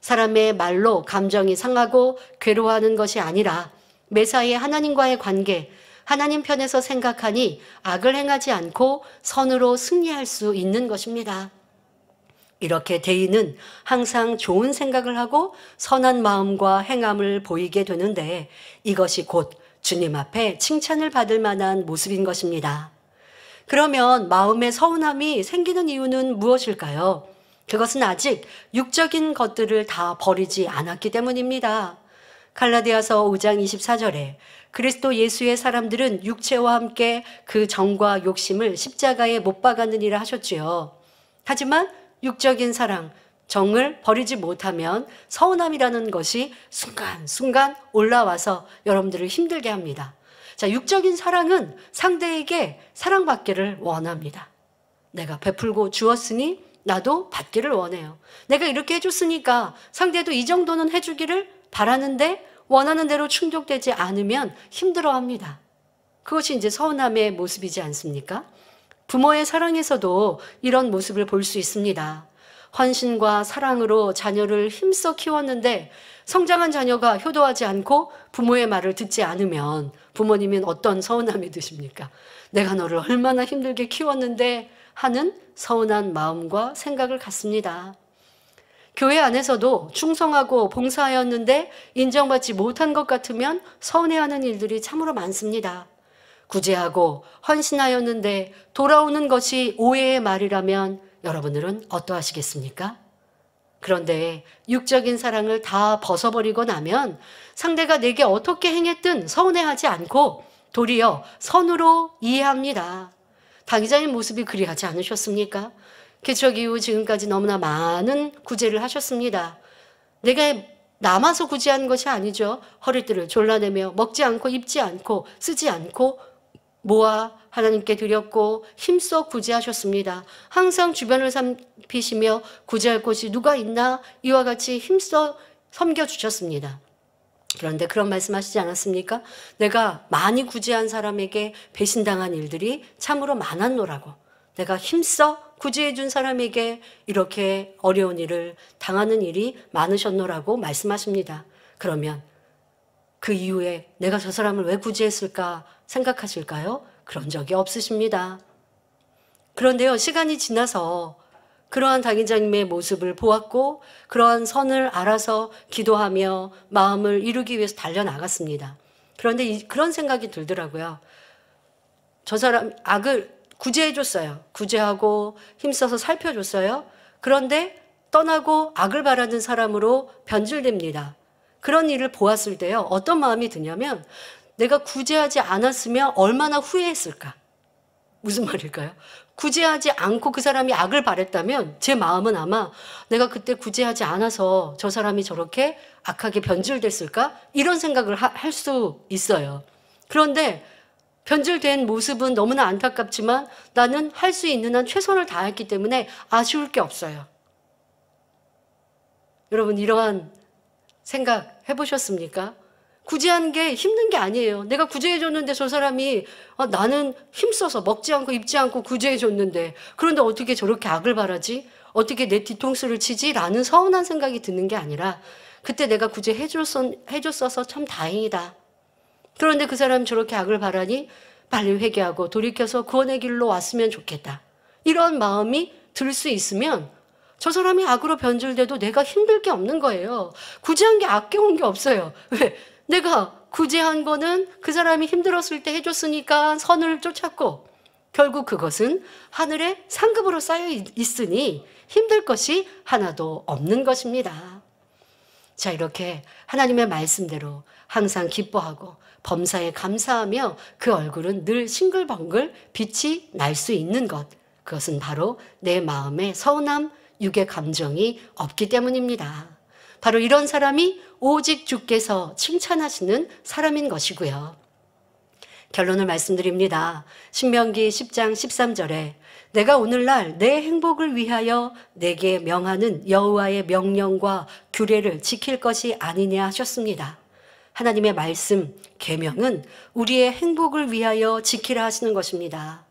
사람의 말로 감정이 상하고 괴로워하는 것이 아니라 매사에 하나님과의 관계, 하나님 편에서 생각하니 악을 행하지 않고 선으로 승리할 수 있는 것입니다. 이렇게 대인은 항상 좋은 생각을 하고 선한 마음과 행함을 보이게 되는데 이것이 곧 주님 앞에 칭찬을 받을 만한 모습인 것입니다. 그러면 마음의 서운함이 생기는 이유는 무엇일까요? 그것은 아직 육적인 것들을 다 버리지 않았기 때문입니다. 갈라디아서 5장 24절에 그리스도 예수의 사람들은 육체와 함께 그 정과 욕심을 십자가에 못 박았느니라 하셨지요. 하지만 육적인 사랑, 정을 버리지 못하면 서운함이라는 것이 순간순간 올라와서 여러분들을 힘들게 합니다. 자, 육적인 사랑은 상대에게 사랑받기를 원합니다. 내가 베풀고 주었으니 나도 받기를 원해요. 내가 이렇게 해줬으니까 상대도 이 정도는 해주기를 바라는데 원하는 대로 충족되지 않으면 힘들어합니다. 그것이 이제 서운함의 모습이지 않습니까? 부모의 사랑에서도 이런 모습을 볼 수 있습니다. 헌신과 사랑으로 자녀를 힘써 키웠는데 성장한 자녀가 효도하지 않고 부모의 말을 듣지 않으면 부모님은 어떤 서운함이 드십니까? 내가 너를 얼마나 힘들게 키웠는데 하는 서운한 마음과 생각을 갖습니다. 교회 안에서도 충성하고 봉사하였는데 인정받지 못한 것 같으면 서운해하는 일들이 참으로 많습니다. 구제하고 헌신하였는데 돌아오는 것이 오해의 말이라면 여러분들은 어떠하시겠습니까? 그런데 육적인 사랑을 다 벗어버리고 나면 상대가 내게 어떻게 행했든 서운해하지 않고 도리어 선으로 이해합니다. 당의자의 모습이 그리하지 않으셨습니까? 개척 이후 지금까지 너무나 많은 구제를 하셨습니다. 내가 남아서 구제한 것이 아니죠. 허리띠를 졸라내며 먹지 않고 입지 않고 쓰지 않고 모아 하나님께 드렸고 힘써 구제하셨습니다. 항상 주변을 삼피시며 구제할 곳이 누가 있나 이와 같이 힘써 섬겨주셨습니다. 그런데 그런 말씀하시지 않았습니까? 내가 많이 구제한 사람에게 배신당한 일들이 참으로 많았노라고 내가 힘써 구제해준 사람에게 이렇게 어려운 일을 당하는 일이 많으셨노라고 말씀하십니다. 그러면 그 이후에 내가 저 사람을 왜 구제했을까 생각하실까요? 그런 적이 없으십니다. 그런데요, 시간이 지나서 그러한 당인자님의 모습을 보았고, 그러한 선을 알아서 기도하며 마음을 이루기 위해서 달려나갔습니다. 그런데 이, 그런 생각이 들더라고요. 저 사람, 악을 구제해줬어요. 구제하고 힘써서 살펴줬어요. 그런데 떠나고 악을 바라는 사람으로 변질됩니다. 그런 일을 보았을 때요, 어떤 마음이 드냐면, 내가 구제하지 않았으면 얼마나 후회했을까? 무슨 말일까요? 구제하지 않고 그 사람이 악을 바랬다면 제 마음은 아마 내가 그때 구제하지 않아서 저 사람이 저렇게 악하게 변질됐을까? 이런 생각을 할 수 있어요. 그런데 변질된 모습은 너무나 안타깝지만 나는 할 수 있는 한 최선을 다했기 때문에 아쉬울 게 없어요. 여러분, 이러한 생각 해보셨습니까? 구제한게 힘든 게 아니에요. 내가 구제해줬는데 저 사람이 아, 나는 힘써서 먹지 않고 입지 않고 구제해줬는데 그런데 어떻게 저렇게 악을 바라지? 어떻게 내 뒤통수를 치지? 라는 서운한 생각이 드는 게 아니라 그때 내가 구제해줬어서 참 다행이다. 그런데 그 사람 저렇게 악을 바라니 빨리 회개하고 돌이켜서 구원의 길로 왔으면 좋겠다. 이런 마음이 들 수 있으면 저 사람이 악으로 변질돼도 내가 힘들 게 없는 거예요. 구제한 게 아껴온 게 없어요. 왜? 내가 구제한 거는 그 사람이 힘들었을 때 해줬으니까 선을 쫓았고 결국 그것은 하늘의 상급으로 쌓여 있으니 힘들 것이 하나도 없는 것입니다. 자, 이렇게 하나님의 말씀대로 항상 기뻐하고 범사에 감사하며 그 얼굴은 늘 싱글벙글 빛이 날 수 있는 것. 그것은 바로 내 마음에 서운함, 유괴 감정이 없기 때문입니다. 바로 이런 사람이 오직 주께서 칭찬하시는 사람인 것이고요. 결론을 말씀드립니다. 신명기 10장 13절에 내가 오늘날 내 행복을 위하여 내게 명하는 여호와의 명령과 규례를 지킬 것이 아니냐 하셨습니다. 하나님의 말씀 계명은 우리의 행복을 위하여 지키라 하시는 것입니다.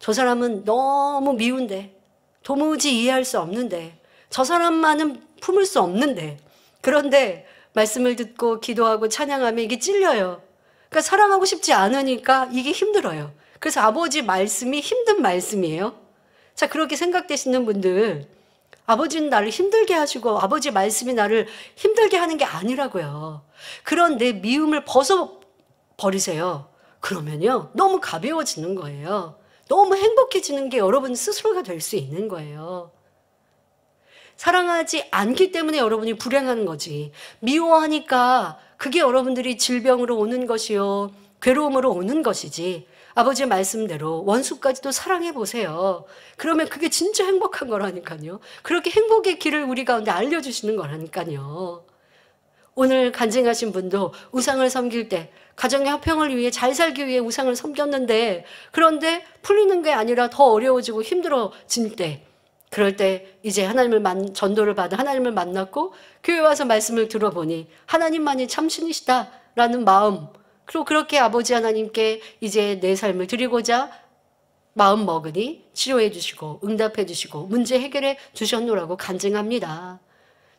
저 사람은 너무 미운데 도무지 이해할 수 없는데 저 사람만은 품을 수 없는데 그런데 말씀을 듣고 기도하고 찬양하면 이게 찔려요. 그러니까 사랑하고 싶지 않으니까 이게 힘들어요. 그래서 아버지 말씀이 힘든 말씀이에요. 자, 그렇게 생각되시는 분들, 아버지는 나를 힘들게 하시고 아버지 말씀이 나를 힘들게 하는 게 아니라고요. 그런 내 미움을 벗어버리세요. 그러면요, 너무 가벼워지는 거예요. 너무 행복해지는 게 여러분 스스로가 될 수 있는 거예요. 사랑하지 않기 때문에 여러분이 불행한 거지. 미워하니까 그게 여러분들이 질병으로 오는 것이요. 괴로움으로 오는 것이지. 아버지의 말씀대로 원수까지도 사랑해 보세요. 그러면 그게 진짜 행복한 거라니까요. 그렇게 행복의 길을 우리 가운데 알려주시는 거라니까요. 오늘 간증하신 분도 우상을 섬길 때 가정의 화평을 위해 잘 살기 위해 우상을 섬겼는데 그런데 풀리는 게 아니라 더 어려워지고 힘들어질 때 그럴 때 이제 하나님을 만, 전도를 받아 하나님을 만났고 교회 와서 말씀을 들어보니 하나님만이 참신이시다라는 마음 그리고 그렇게 아버지 하나님께 이제 내 삶을 드리고자 마음 먹으니 치료해 주시고 응답해 주시고 문제 해결해 주셨노라고 간증합니다.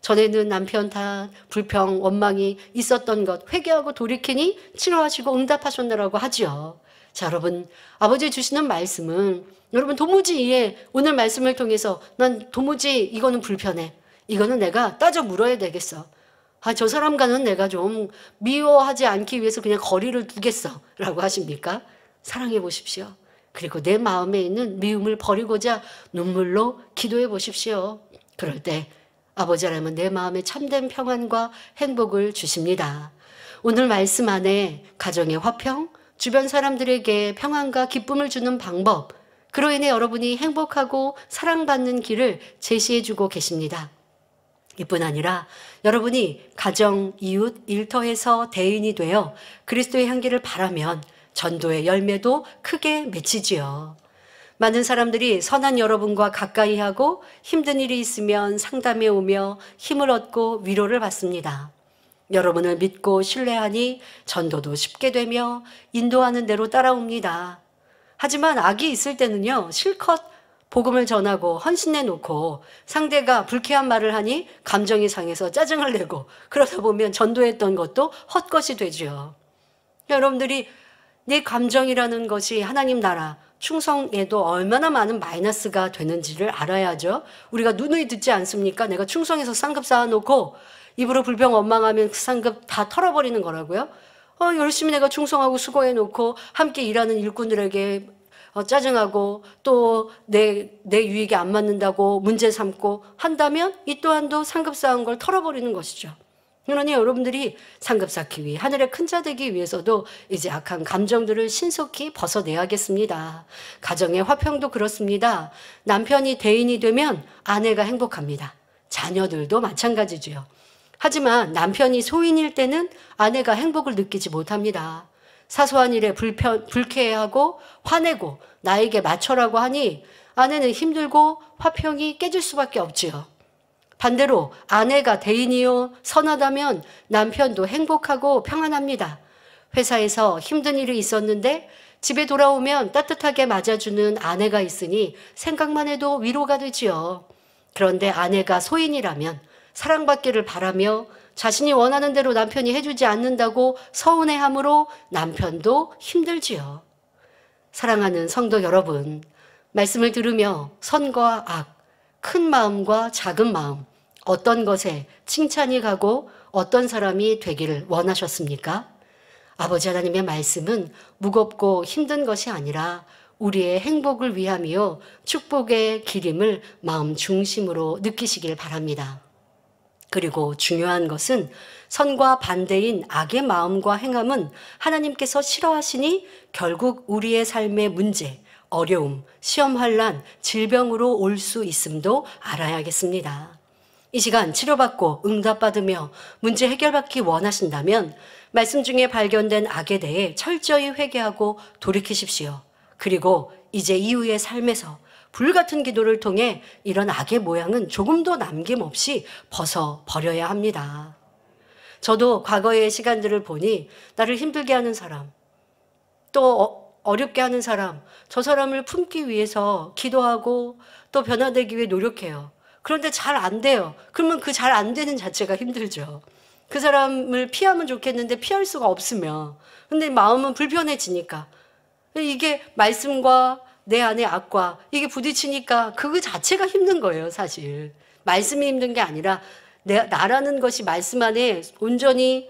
전에는 남편 탓, 불평, 원망이 있었던 것 회개하고 돌이키니 치료하시고 응답하셨노라고 하지요. 자, 여러분, 아버지 주시는 말씀은 여러분 도무지 이해, 오늘 말씀을 통해서 난 도무지 이거는 불편해. 이거는 내가 따져 물어야 되겠어. 아, 저 사람과는 내가 좀 미워하지 않기 위해서 그냥 거리를 두겠어. 라고 하십니까? 사랑해 보십시오. 그리고 내 마음에 있는 미움을 버리고자 눈물로 기도해 보십시오. 그럴 때 아버지 라면내 마음에 참된 평안과 행복을 주십니다. 오늘 말씀 안에 가정의 화평, 주변 사람들에게 평안과 기쁨을 주는 방법, 그로 인해 여러분이 행복하고 사랑받는 길을 제시해주고 계십니다. 이뿐 아니라 여러분이 가정, 이웃, 일터에서 대인이 되어 그리스도의 향기를 바라면 전도의 열매도 크게 맺히지요. 많은 사람들이 선한 여러분과 가까이 하고 힘든 일이 있으면 상담해 오며 힘을 얻고 위로를 받습니다. 여러분을 믿고 신뢰하니 전도도 쉽게 되며 인도하는 대로 따라옵니다. 하지만 악이 있을 때는요, 실컷 복음을 전하고 헌신해 놓고 상대가 불쾌한 말을 하니 감정이 상해서 짜증을 내고 그러다 보면 전도했던 것도 헛것이 되지요. 여러분들이 내 감정이라는 것이 하나님 나라 충성에도 얼마나 많은 마이너스가 되는지를 알아야죠. 우리가 누누이 듣지 않습니까? 내가 충성해서 상급 쌓아놓고 입으로 불병 원망하면 그 상급 다 털어버리는 거라고요. 어, 열심히 내가 충성하고 수고해 놓고 함께 일하는 일꾼들에게 어, 짜증하고 또 내 내유익이안 맞는다고 문제 삼고 한다면 이 또한도 상급 쌓은 걸 털어버리는 것이죠. 그러니 여러분들이 상급 쌓기 위해 하늘의 큰 자 되기 위해서도 이제 악한 감정들을 신속히 벗어내야겠습니다. 가정의 화평도 그렇습니다. 남편이 대인이 되면 아내가 행복합니다. 자녀들도 마찬가지지요. 하지만 남편이 소인일 때는 아내가 행복을 느끼지 못합니다. 사소한 일에 불편, 불쾌해하고 화내고 나에게 맞춰라고 하니 아내는 힘들고 화평이 깨질 수밖에 없지요. 반대로 아내가 대인이요 선하다면 남편도 행복하고 평안합니다. 회사에서 힘든 일이 있었는데 집에 돌아오면 따뜻하게 맞아주는 아내가 있으니 생각만 해도 위로가 되지요. 그런데 아내가 소인이라면 사랑받기를 바라며 자신이 원하는 대로 남편이 해주지 않는다고 서운해함으로 남편도 힘들지요. 사랑하는 성도 여러분, 말씀을 들으며 선과 악, 큰 마음과 작은 마음, 어떤 것에 칭찬이 가고 어떤 사람이 되기를 원하셨습니까? 아버지 하나님의 말씀은 무겁고 힘든 것이 아니라 우리의 행복을 위함이요 축복의 기림을 마음 중심으로 느끼시길 바랍니다. 그리고 중요한 것은 선과 반대인 악의 마음과 행함은 하나님께서 싫어하시니 결국 우리의 삶의 문제, 어려움, 시험 환란, 질병으로 올 수 있음도 알아야겠습니다. 이 시간 치료받고 응답받으며 문제 해결받기 원하신다면 말씀 중에 발견된 악에 대해 철저히 회개하고 돌이키십시오. 그리고 이제 이후의 삶에서 불같은 기도를 통해 이런 악의 모양은 조금도 남김없이 벗어버려야 합니다. 저도 과거의 시간들을 보니 나를 힘들게 하는 사람, 또 어, 어렵게 하는 사람, 저 사람을 품기 위해서 기도하고 또 변화되기 위해 노력해요. 그런데 잘 안 돼요. 그러면 그 잘 안 되는 자체가 힘들죠. 그 사람을 피하면 좋겠는데 피할 수가 없으면. 근데 마음은 불편해지니까. 이게 말씀과 내 안의 악과 이게 부딪히니까 그 자체가 힘든 거예요, 사실. 말씀이 힘든 게 아니라 내, 나라는 것이 말씀 안에 온전히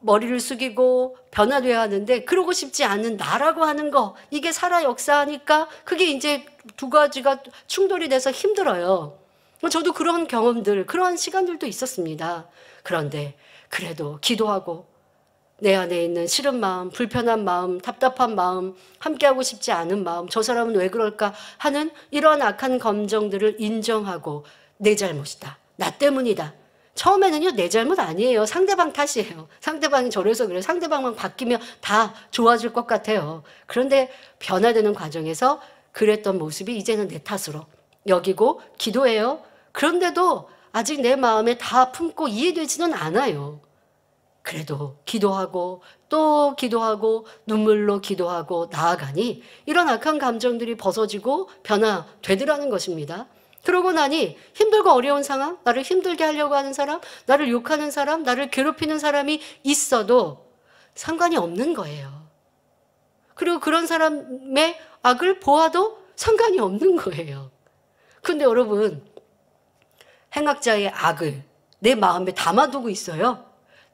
머리를 숙이고 변화돼야 하는데 그러고 싶지 않은 나라고 하는 거 이게 살아 역사하니까 그게 이제 두 가지가 충돌이 돼서 힘들어요. 저도 그런 경험들, 그런 시간들도 있었습니다. 그런데 그래도 기도하고 내 안에 있는 싫은 마음, 불편한 마음, 답답한 마음, 함께하고 싶지 않은 마음, 저 사람은 왜 그럴까 하는 이런 악한 감정들을 인정하고 내 잘못이다. 나 때문이다. 처음에는요, 내 잘못 아니에요. 상대방 탓이에요. 상대방이 저래서 그래. 상대방만 바뀌면 다 좋아질 것 같아요. 그런데 변화되는 과정에서 그랬던 모습이 이제는 내 탓으로 여기고 기도해요. 그런데도 아직 내 마음에 다 품고 이해되지는 않아요. 그래도 기도하고 또 기도하고 눈물로 기도하고 나아가니 이런 악한 감정들이 벗어지고 변화되더라는 것입니다. 그러고 나니 힘들고 어려운 상황, 나를 힘들게 하려고 하는 사람, 나를 욕하는 사람, 나를 괴롭히는 사람이 있어도 상관이 없는 거예요. 그리고 그런 사람의 악을 보아도 상관이 없는 거예요. 근데 여러분, 행악자의 악을 내 마음에 담아두고 있어요.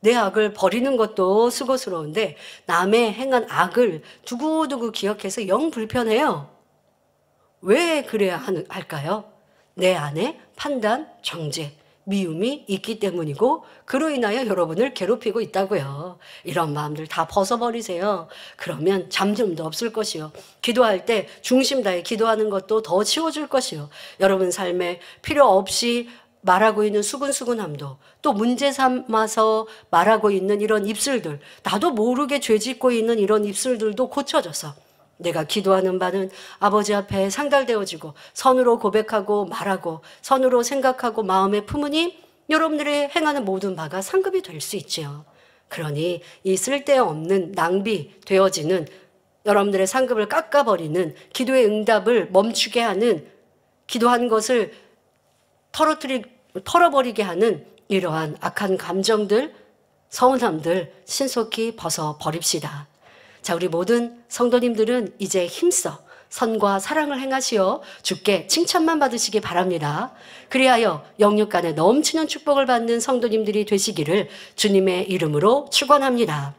내 악을 버리는 것도 수고스러운데 남의 행한 악을 두고두고 기억해서 영 불편해요. 왜 그래야 할까요? 내 안에 판단, 정제, 미움이 있기 때문이고 그로 인하여 여러분을 괴롭히고 있다고요. 이런 마음들 다 벗어버리세요. 그러면 잠점도 없을 것이요. 기도할 때 중심 다해 기도하는 것도 더 치워줄 것이요. 여러분 삶에 필요 없이 말하고 있는 수근수근함도 또 문제 삼아서 말하고 있는 이런 입술들 나도 모르게 죄짓고 있는 이런 입술들도 고쳐져서 내가 기도하는 바는 아버지 앞에 상달되어지고 선으로 고백하고 말하고 선으로 생각하고 마음에 품으니 여러분들이 행하는 모든 바가 상급이 될 수 있지요. 그러니 이 쓸데없는 낭비 되어지는 여러분들의 상급을 깎아버리는 기도의 응답을 멈추게 하는 기도한 것을 털어뜨리, 털어버리게 하는 이러한 악한 감정들, 서운함들 신속히 벗어버립시다. 자, 우리 모든 성도님들은 이제 힘써 선과 사랑을 행하시어 주께 칭찬만 받으시기 바랍니다. 그리하여 영육간에 넘치는 축복을 받는 성도님들이 되시기를 주님의 이름으로 축원합니다.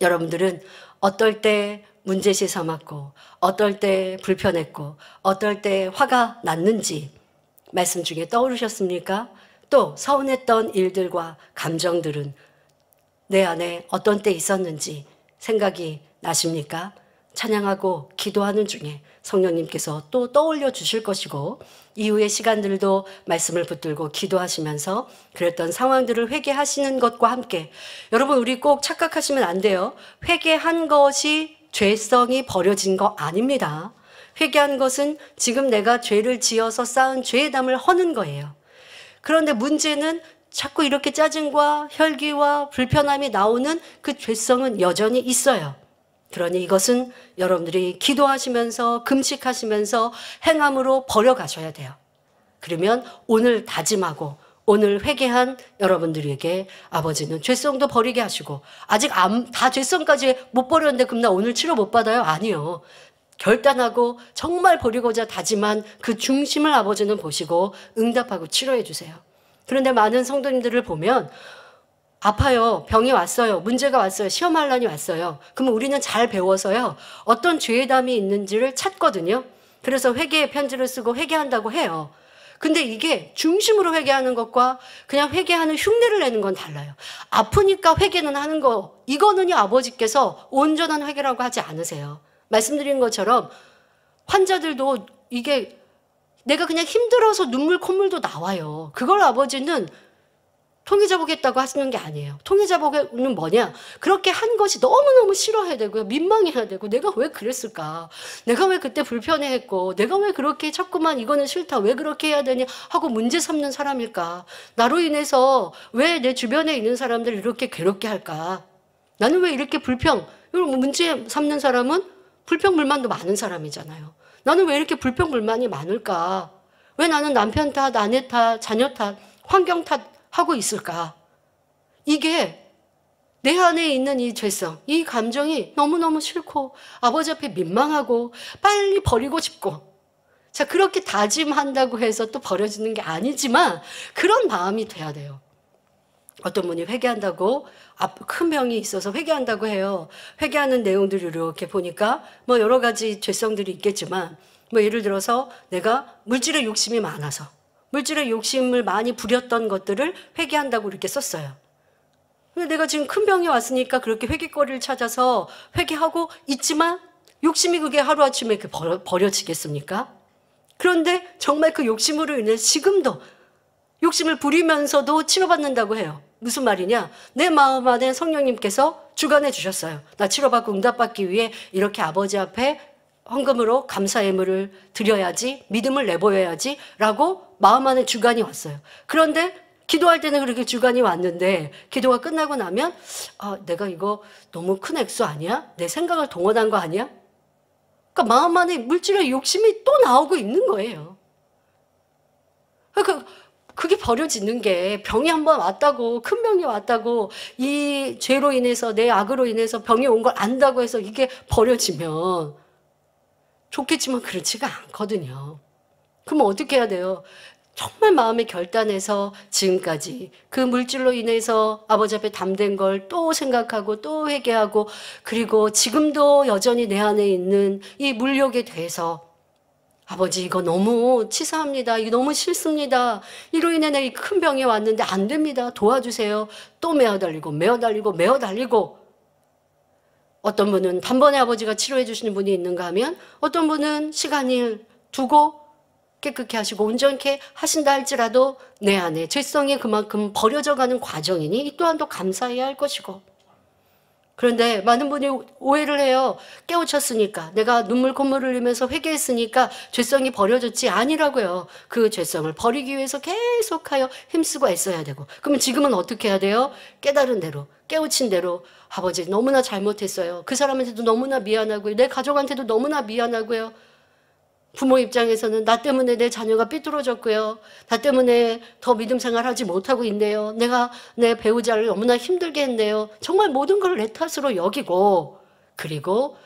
여러분들은 어떨 때 문제시 삼았고 어떨 때 불편했고 어떨 때 화가 났는지 말씀 중에 떠오르셨습니까? 또 서운했던 일들과 감정들은 내 안에 어떤 때 있었는지 생각이 나십니까? 찬양하고 기도하는 중에 성령님께서 또 떠올려 주실 것이고 이후의 시간들도 말씀을 붙들고 기도하시면서 그랬던 상황들을 회개하시는 것과 함께 여러분 우리 꼭 착각하시면 안 돼요. 회개한 것이 죄성이 버려진 거 아닙니다. 회개한 것은 지금 내가 죄를 지어서 쌓은 죄의 담을 허는 거예요. 그런데 문제는 자꾸 이렇게 짜증과 혈기와 불편함이 나오는 그 죄성은 여전히 있어요. 그러니 이것은 여러분들이 기도하시면서 금식하시면서 행함으로 버려가셔야 돼요. 그러면 오늘 다짐하고 오늘 회개한 여러분들에게 아버지는 죄성도 버리게 하시고 아직 안, 다 죄성까지 못 버렸는데 그럼 나 오늘 치료 못 받아요? 아니요. 결단하고 정말 버리고자 다짐한 그 중심을 아버지는 보시고 응답하고 치료해 주세요. 그런데 많은 성도님들을 보면 아파요. 병이 왔어요. 문제가 왔어요. 시험할란이 왔어요. 그러면 우리는 잘 배워서요. 어떤 죄담이 의 있는지를 찾거든요. 그래서 회개의 편지를 쓰고 회개한다고 해요. 근데 이게 중심으로 회개하는 것과 그냥 회개하는 흉내를 내는 건 달라요. 아프니까 회개는 하는 거 이거는요 아버지께서 온전한 회개라고 하지 않으세요. 말씀드린 것처럼 환자들도 이게 내가 그냥 힘들어서 눈물 콧물도 나와요. 그걸 아버지는 통해 자보겠다고 하시는 게 아니에요. 통해 자보는 뭐냐? 그렇게 한 것이 너무너무 싫어해야 되고요. 민망해야 되고 내가 왜 그랬을까? 내가 왜 그때 불편해했고 내가 왜 그렇게 자꾸만 이거는 싫다. 왜 그렇게 해야 되냐 하고 문제 삼는 사람일까? 나로 인해서 왜 내 주변에 있는 사람들 을 이렇게 괴롭게 할까? 나는 왜 이렇게 불평? 이런 문제 삼는 사람은 불평불만도 많은 사람이잖아요. 나는 왜 이렇게 불평불만이 많을까? 왜 나는 남편 탓, 아내 탓, 자녀 탓, 환경 탓 하고 있을까? 이게 내 안에 있는 이 죄성, 이 감정이 너무너무 싫고 아버지 앞에 민망하고 빨리 버리고 싶고 자 그렇게 다짐한다고 해서 또 버려지는 게 아니지만 그런 마음이 돼야 돼요. 어떤 분이 회개한다고 큰 병이 있어서 회개한다고 해요. 회개하는 내용들을 이렇게 보니까 뭐 여러 가지 죄성들이 있겠지만 뭐 예를 들어서 내가 물질의 욕심이 많아서 물질의 욕심을 많이 부렸던 것들을 회개한다고 이렇게 썼어요. 근데 내가 지금 큰 병이 왔으니까 그렇게 회개거리를 찾아서 회개하고 있지만 욕심이 그게 하루아침에 그 버려지겠습니까? 그런데 정말 그 욕심으로 인해 지금도 욕심을 부리면서도 치료받는다고 해요. 무슨 말이냐? 내 마음 안에 성령님께서 주관해 주셨어요. 나 치료받고 응답받기 위해 이렇게 아버지 앞에 헌금으로 감사 예물을 드려야지, 믿음을 내보여야지 라고 마음 안에 주관이 왔어요. 그런데 기도할 때는 그렇게 주관이 왔는데 기도가 끝나고 나면 아, 내가 이거 너무 큰 액수 아니야? 내 생각을 동원한 거 아니야? 그러니까 마음 안에 물질의 욕심이 또 나오고 있는 거예요. 그러니까 그게 버려지는 게 병이 한 번 왔다고 큰 병이 왔다고 이 죄로 인해서 내 악으로 인해서 병이 온 걸 안다고 해서 이게 버려지면 좋겠지만 그렇지가 않거든요. 그럼 어떻게 해야 돼요? 정말 마음의 결단해서 지금까지 그 물질로 인해서 아버지 앞에 담된 걸 또 생각하고 또 회개하고 그리고 지금도 여전히 내 안에 있는 이 물욕에 대해서 아버지 이거 너무 치사합니다. 이거 너무 싫습니다. 이로 인해 내이큰 병이 왔는데 안 됩니다. 도와주세요. 또메어달리고메어달리고메어달리고 어떤 분은 단번에 아버지가 치료해 주시는 분이 있는가 하면 어떤 분은 시간을 두고 깨끗게 하시고 온전케 하신다 할지라도 내 안에 죄성이 그만큼 버려져가는 과정이니 이 또한 또 감사해야 할 것이고 그런데 많은 분이 오해를 해요. 깨우쳤으니까 내가 눈물 콧물을 흘리면서 회개했으니까 죄성이 버려졌지 아니라고요. 그 죄성을 버리기 위해서 계속하여 힘쓰고 애써야 되고 그러면 지금은 어떻게 해야 돼요? 깨달은 대로 깨우친 대로 아버지 너무나 잘못했어요. 그 사람한테도 너무나 미안하고요. 내 가족한테도 너무나 미안하고요. 부모 입장에서는 나 때문에 내 자녀가 삐뚤어졌고요. 나 때문에 더 믿음 생활하지 못하고 있네요. 내가 내 배우자를 너무나 힘들게 했네요. 정말 모든 걸 내 탓으로 여기고 그리고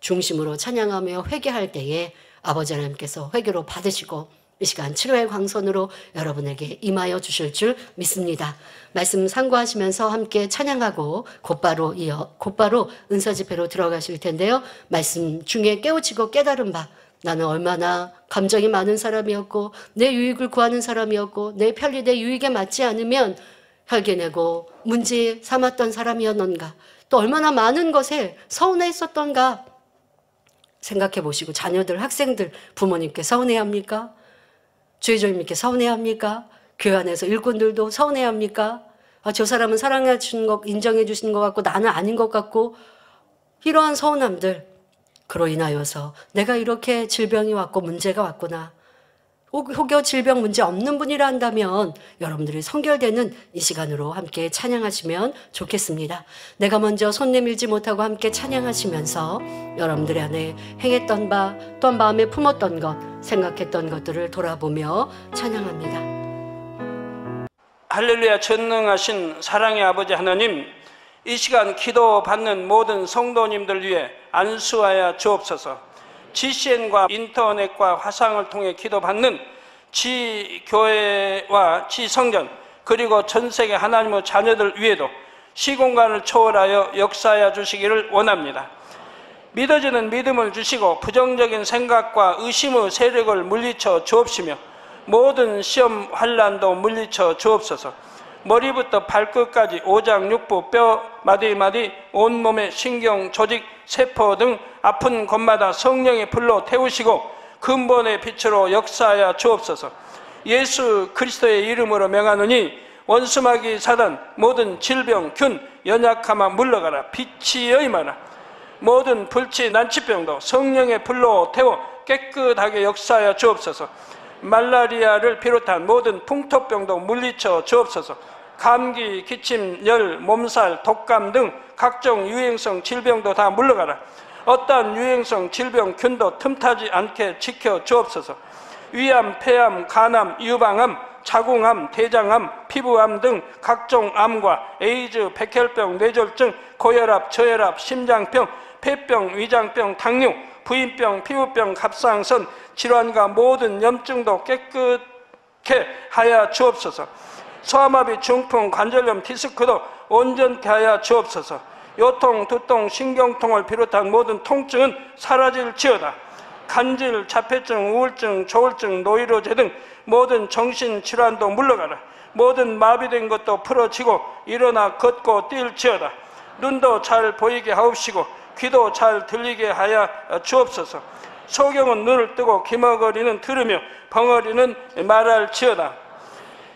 중심으로 찬양하며 회개할 때에 아버지 하나님께서 회개로 받으시고 이 시간 치료의 광선으로 여러분에게 임하여 주실 줄 믿습니다. 말씀 상고하시면서 함께 찬양하고 곧바로 이어 곧바로 은사 집회로 들어가실 텐데요. 말씀 중에 깨우치고 깨달은 바 나는 얼마나 감정이 많은 사람이었고 내 유익을 구하는 사람이었고 내 편리 내 유익에 맞지 않으면 혈기내고 문제 삼았던 사람이었는가 또 얼마나 많은 것에 서운해했었던가 생각해 보시고 자녀들 학생들 부모님께 서운해합니까? 주의자님께 서운해합니까? 교회 안에서 일꾼들도 서운해합니까? 아, 저 사람은 사랑해 주신 것 인정해 주신 것 같고 나는 아닌 것 같고 이러한 서운함들 그로 인하여서 내가 이렇게 질병이 왔고 문제가 왔구나. 혹여 질병 문제 없는 분이라 한다면 여러분들이 성결되는 이 시간으로 함께 찬양하시면 좋겠습니다. 내가 먼저 손 내밀지 못하고 함께 찬양하시면서 여러분들 안에 행했던 바, 또 마음에 품었던 것, 생각했던 것들을 돌아보며 찬양합니다. 할렐루야 전능하신 사랑의 아버지 하나님 이 시간 기도 받는 모든 성도님들 위해 안수하여 주옵소서. GCN과 인터넷과 화상을 통해 기도 받는 지 교회와 지 성전 그리고 전 세계 하나님의 자녀들 위에도 시공간을 초월하여 역사하여 주시기를 원합니다. 믿어지는 믿음을 주시고 부정적인 생각과 의심의 세력을 물리쳐 주옵시며 모든 시험 환란도 물리쳐 주옵소서. 머리부터 발끝까지 오장육부 뼈 마디마디 온몸의 신경 조직 세포 등 아픈 곳마다 성령의 불로 태우시고 근본의 빛으로 역사하여 주옵소서 예수 그리스도의 이름으로 명하느니 원수마귀 사단 모든 질병 균 연약함아 물러가라 빛이 여임하라 모든 불치 난치병도 성령의 불로 태워 깨끗하게 역사하여 주옵소서 말라리아를 비롯한 모든 풍토병도 물리쳐 주옵소서 감기, 기침, 열, 몸살, 독감 등 각종 유행성 질병도 다 물러가라. 어떠한 유행성 질병균도 틈타지 않게 지켜 주옵소서. 위암, 폐암, 간암, 유방암, 자궁암, 대장암, 피부암 등 각종 암과 에이즈, 백혈병, 뇌졸중, 고혈압, 저혈압, 심장병, 폐병, 위장병, 당뇨, 부인병, 피부병, 갑상선 질환과 모든 염증도 깨끗해 하여 주옵소서. 소아마비, 중풍, 관절염, 디스크도 온전케 하여 주옵소서 요통, 두통, 신경통을 비롯한 모든 통증은 사라질지어다 간질, 자폐증, 우울증, 조울증, 노이로제 등 모든 정신질환도 물러가라 모든 마비된 것도 풀어지고 일어나 걷고 뛸지어다 눈도 잘 보이게 하옵시고 귀도 잘 들리게 하여 주옵소서 소경은 눈을 뜨고 귀머거리는 들으며 벙어리는 말할지어다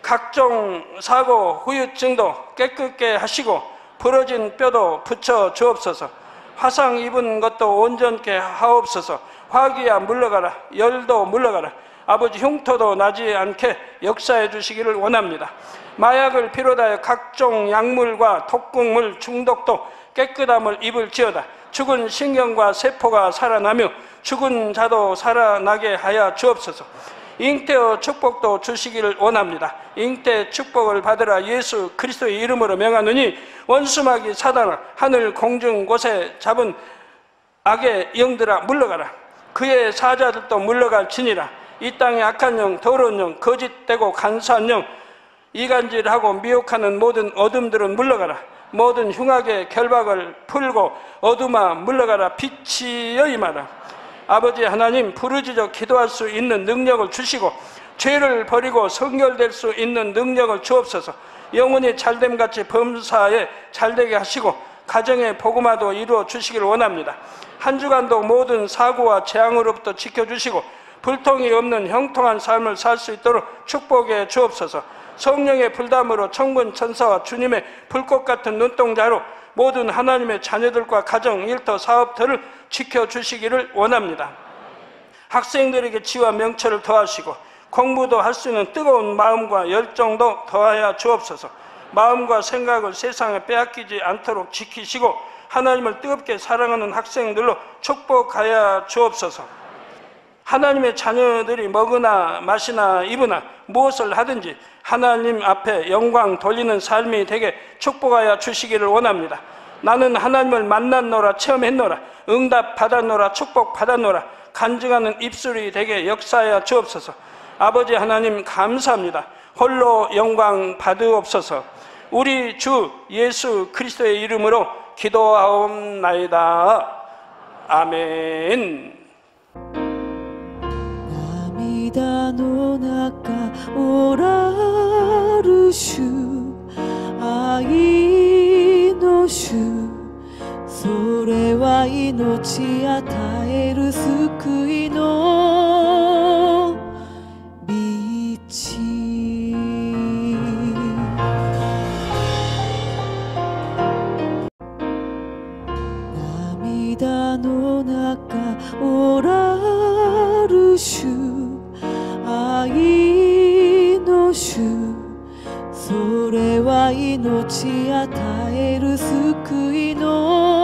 각종 사고 후유증도 깨끗게 하시고 부러진 뼈도 붙여 주옵소서 화상 입은 것도 온전케 하옵소서 화기야 물러가라 열도 물러가라 아버지 흉터도 나지 않게 역사해 주시기를 원합니다 마약을 비롯다여 각종 약물과 독극물 중독도 깨끗함을 입을 지어다 죽은 신경과 세포가 살아나며 죽은 자도 살아나게 하여 주옵소서 잉태의 축복도 주시기를 원합니다. 잉태 축복을 받으라 예수 그리스도의 이름으로 명하느니 원수막이 사단아 하늘 공중 곳에 잡은 악의 영들아 물러가라. 그의 사자들도 물러갈지니라. 이 땅의 악한 영, 더러운 영, 거짓되고 간사한 영, 이간질하고 미혹하는 모든 어둠들은 물러가라. 모든 흉악의 결박을 풀고 어둠아 물러가라. 빛이여 임하라. 아버지 하나님 부르짖어 기도할 수 있는 능력을 주시고 죄를 버리고 성결될 수 있는 능력을 주옵소서 영혼이 잘됨같이 범사에 잘되게 하시고 가정의 복음화도 이루어 주시길 원합니다 한 주간도 모든 사고와 재앙으로부터 지켜주시고 불통이 없는 형통한 삶을 살 수 있도록 축복해 주옵소서 성령의 불담으로 천군 천사와 주님의 불꽃 같은 눈동자로 모든 하나님의 자녀들과 가정, 일터, 사업터를 지켜주시기를 원합니다. 학생들에게 지와 명철을 더하시고 공부도 할 수 있는 뜨거운 마음과 열정도 더하여 주옵소서 마음과 생각을 세상에 빼앗기지 않도록 지키시고 하나님을 뜨겁게 사랑하는 학생들로 축복하여 주옵소서 하나님의 자녀들이 먹으나 마시나 입으나 무엇을 하든지 하나님 앞에 영광 돌리는 삶이 되게 축복하여 주시기를 원합니다. 나는 하나님을 만났노라 체험했노라 응답 받았노라 축복 받았노라 간증하는 입술이 되게 역사하여 주옵소서. 아버지 하나님 감사합니다. 홀로 영광 받으옵소서. 우리 주 예수 그리스도의 이름으로 기도하옵나이다. 아멘. 涙の中おらる主愛の主それは命与える救いの道涙の中おらそれは命与える救いの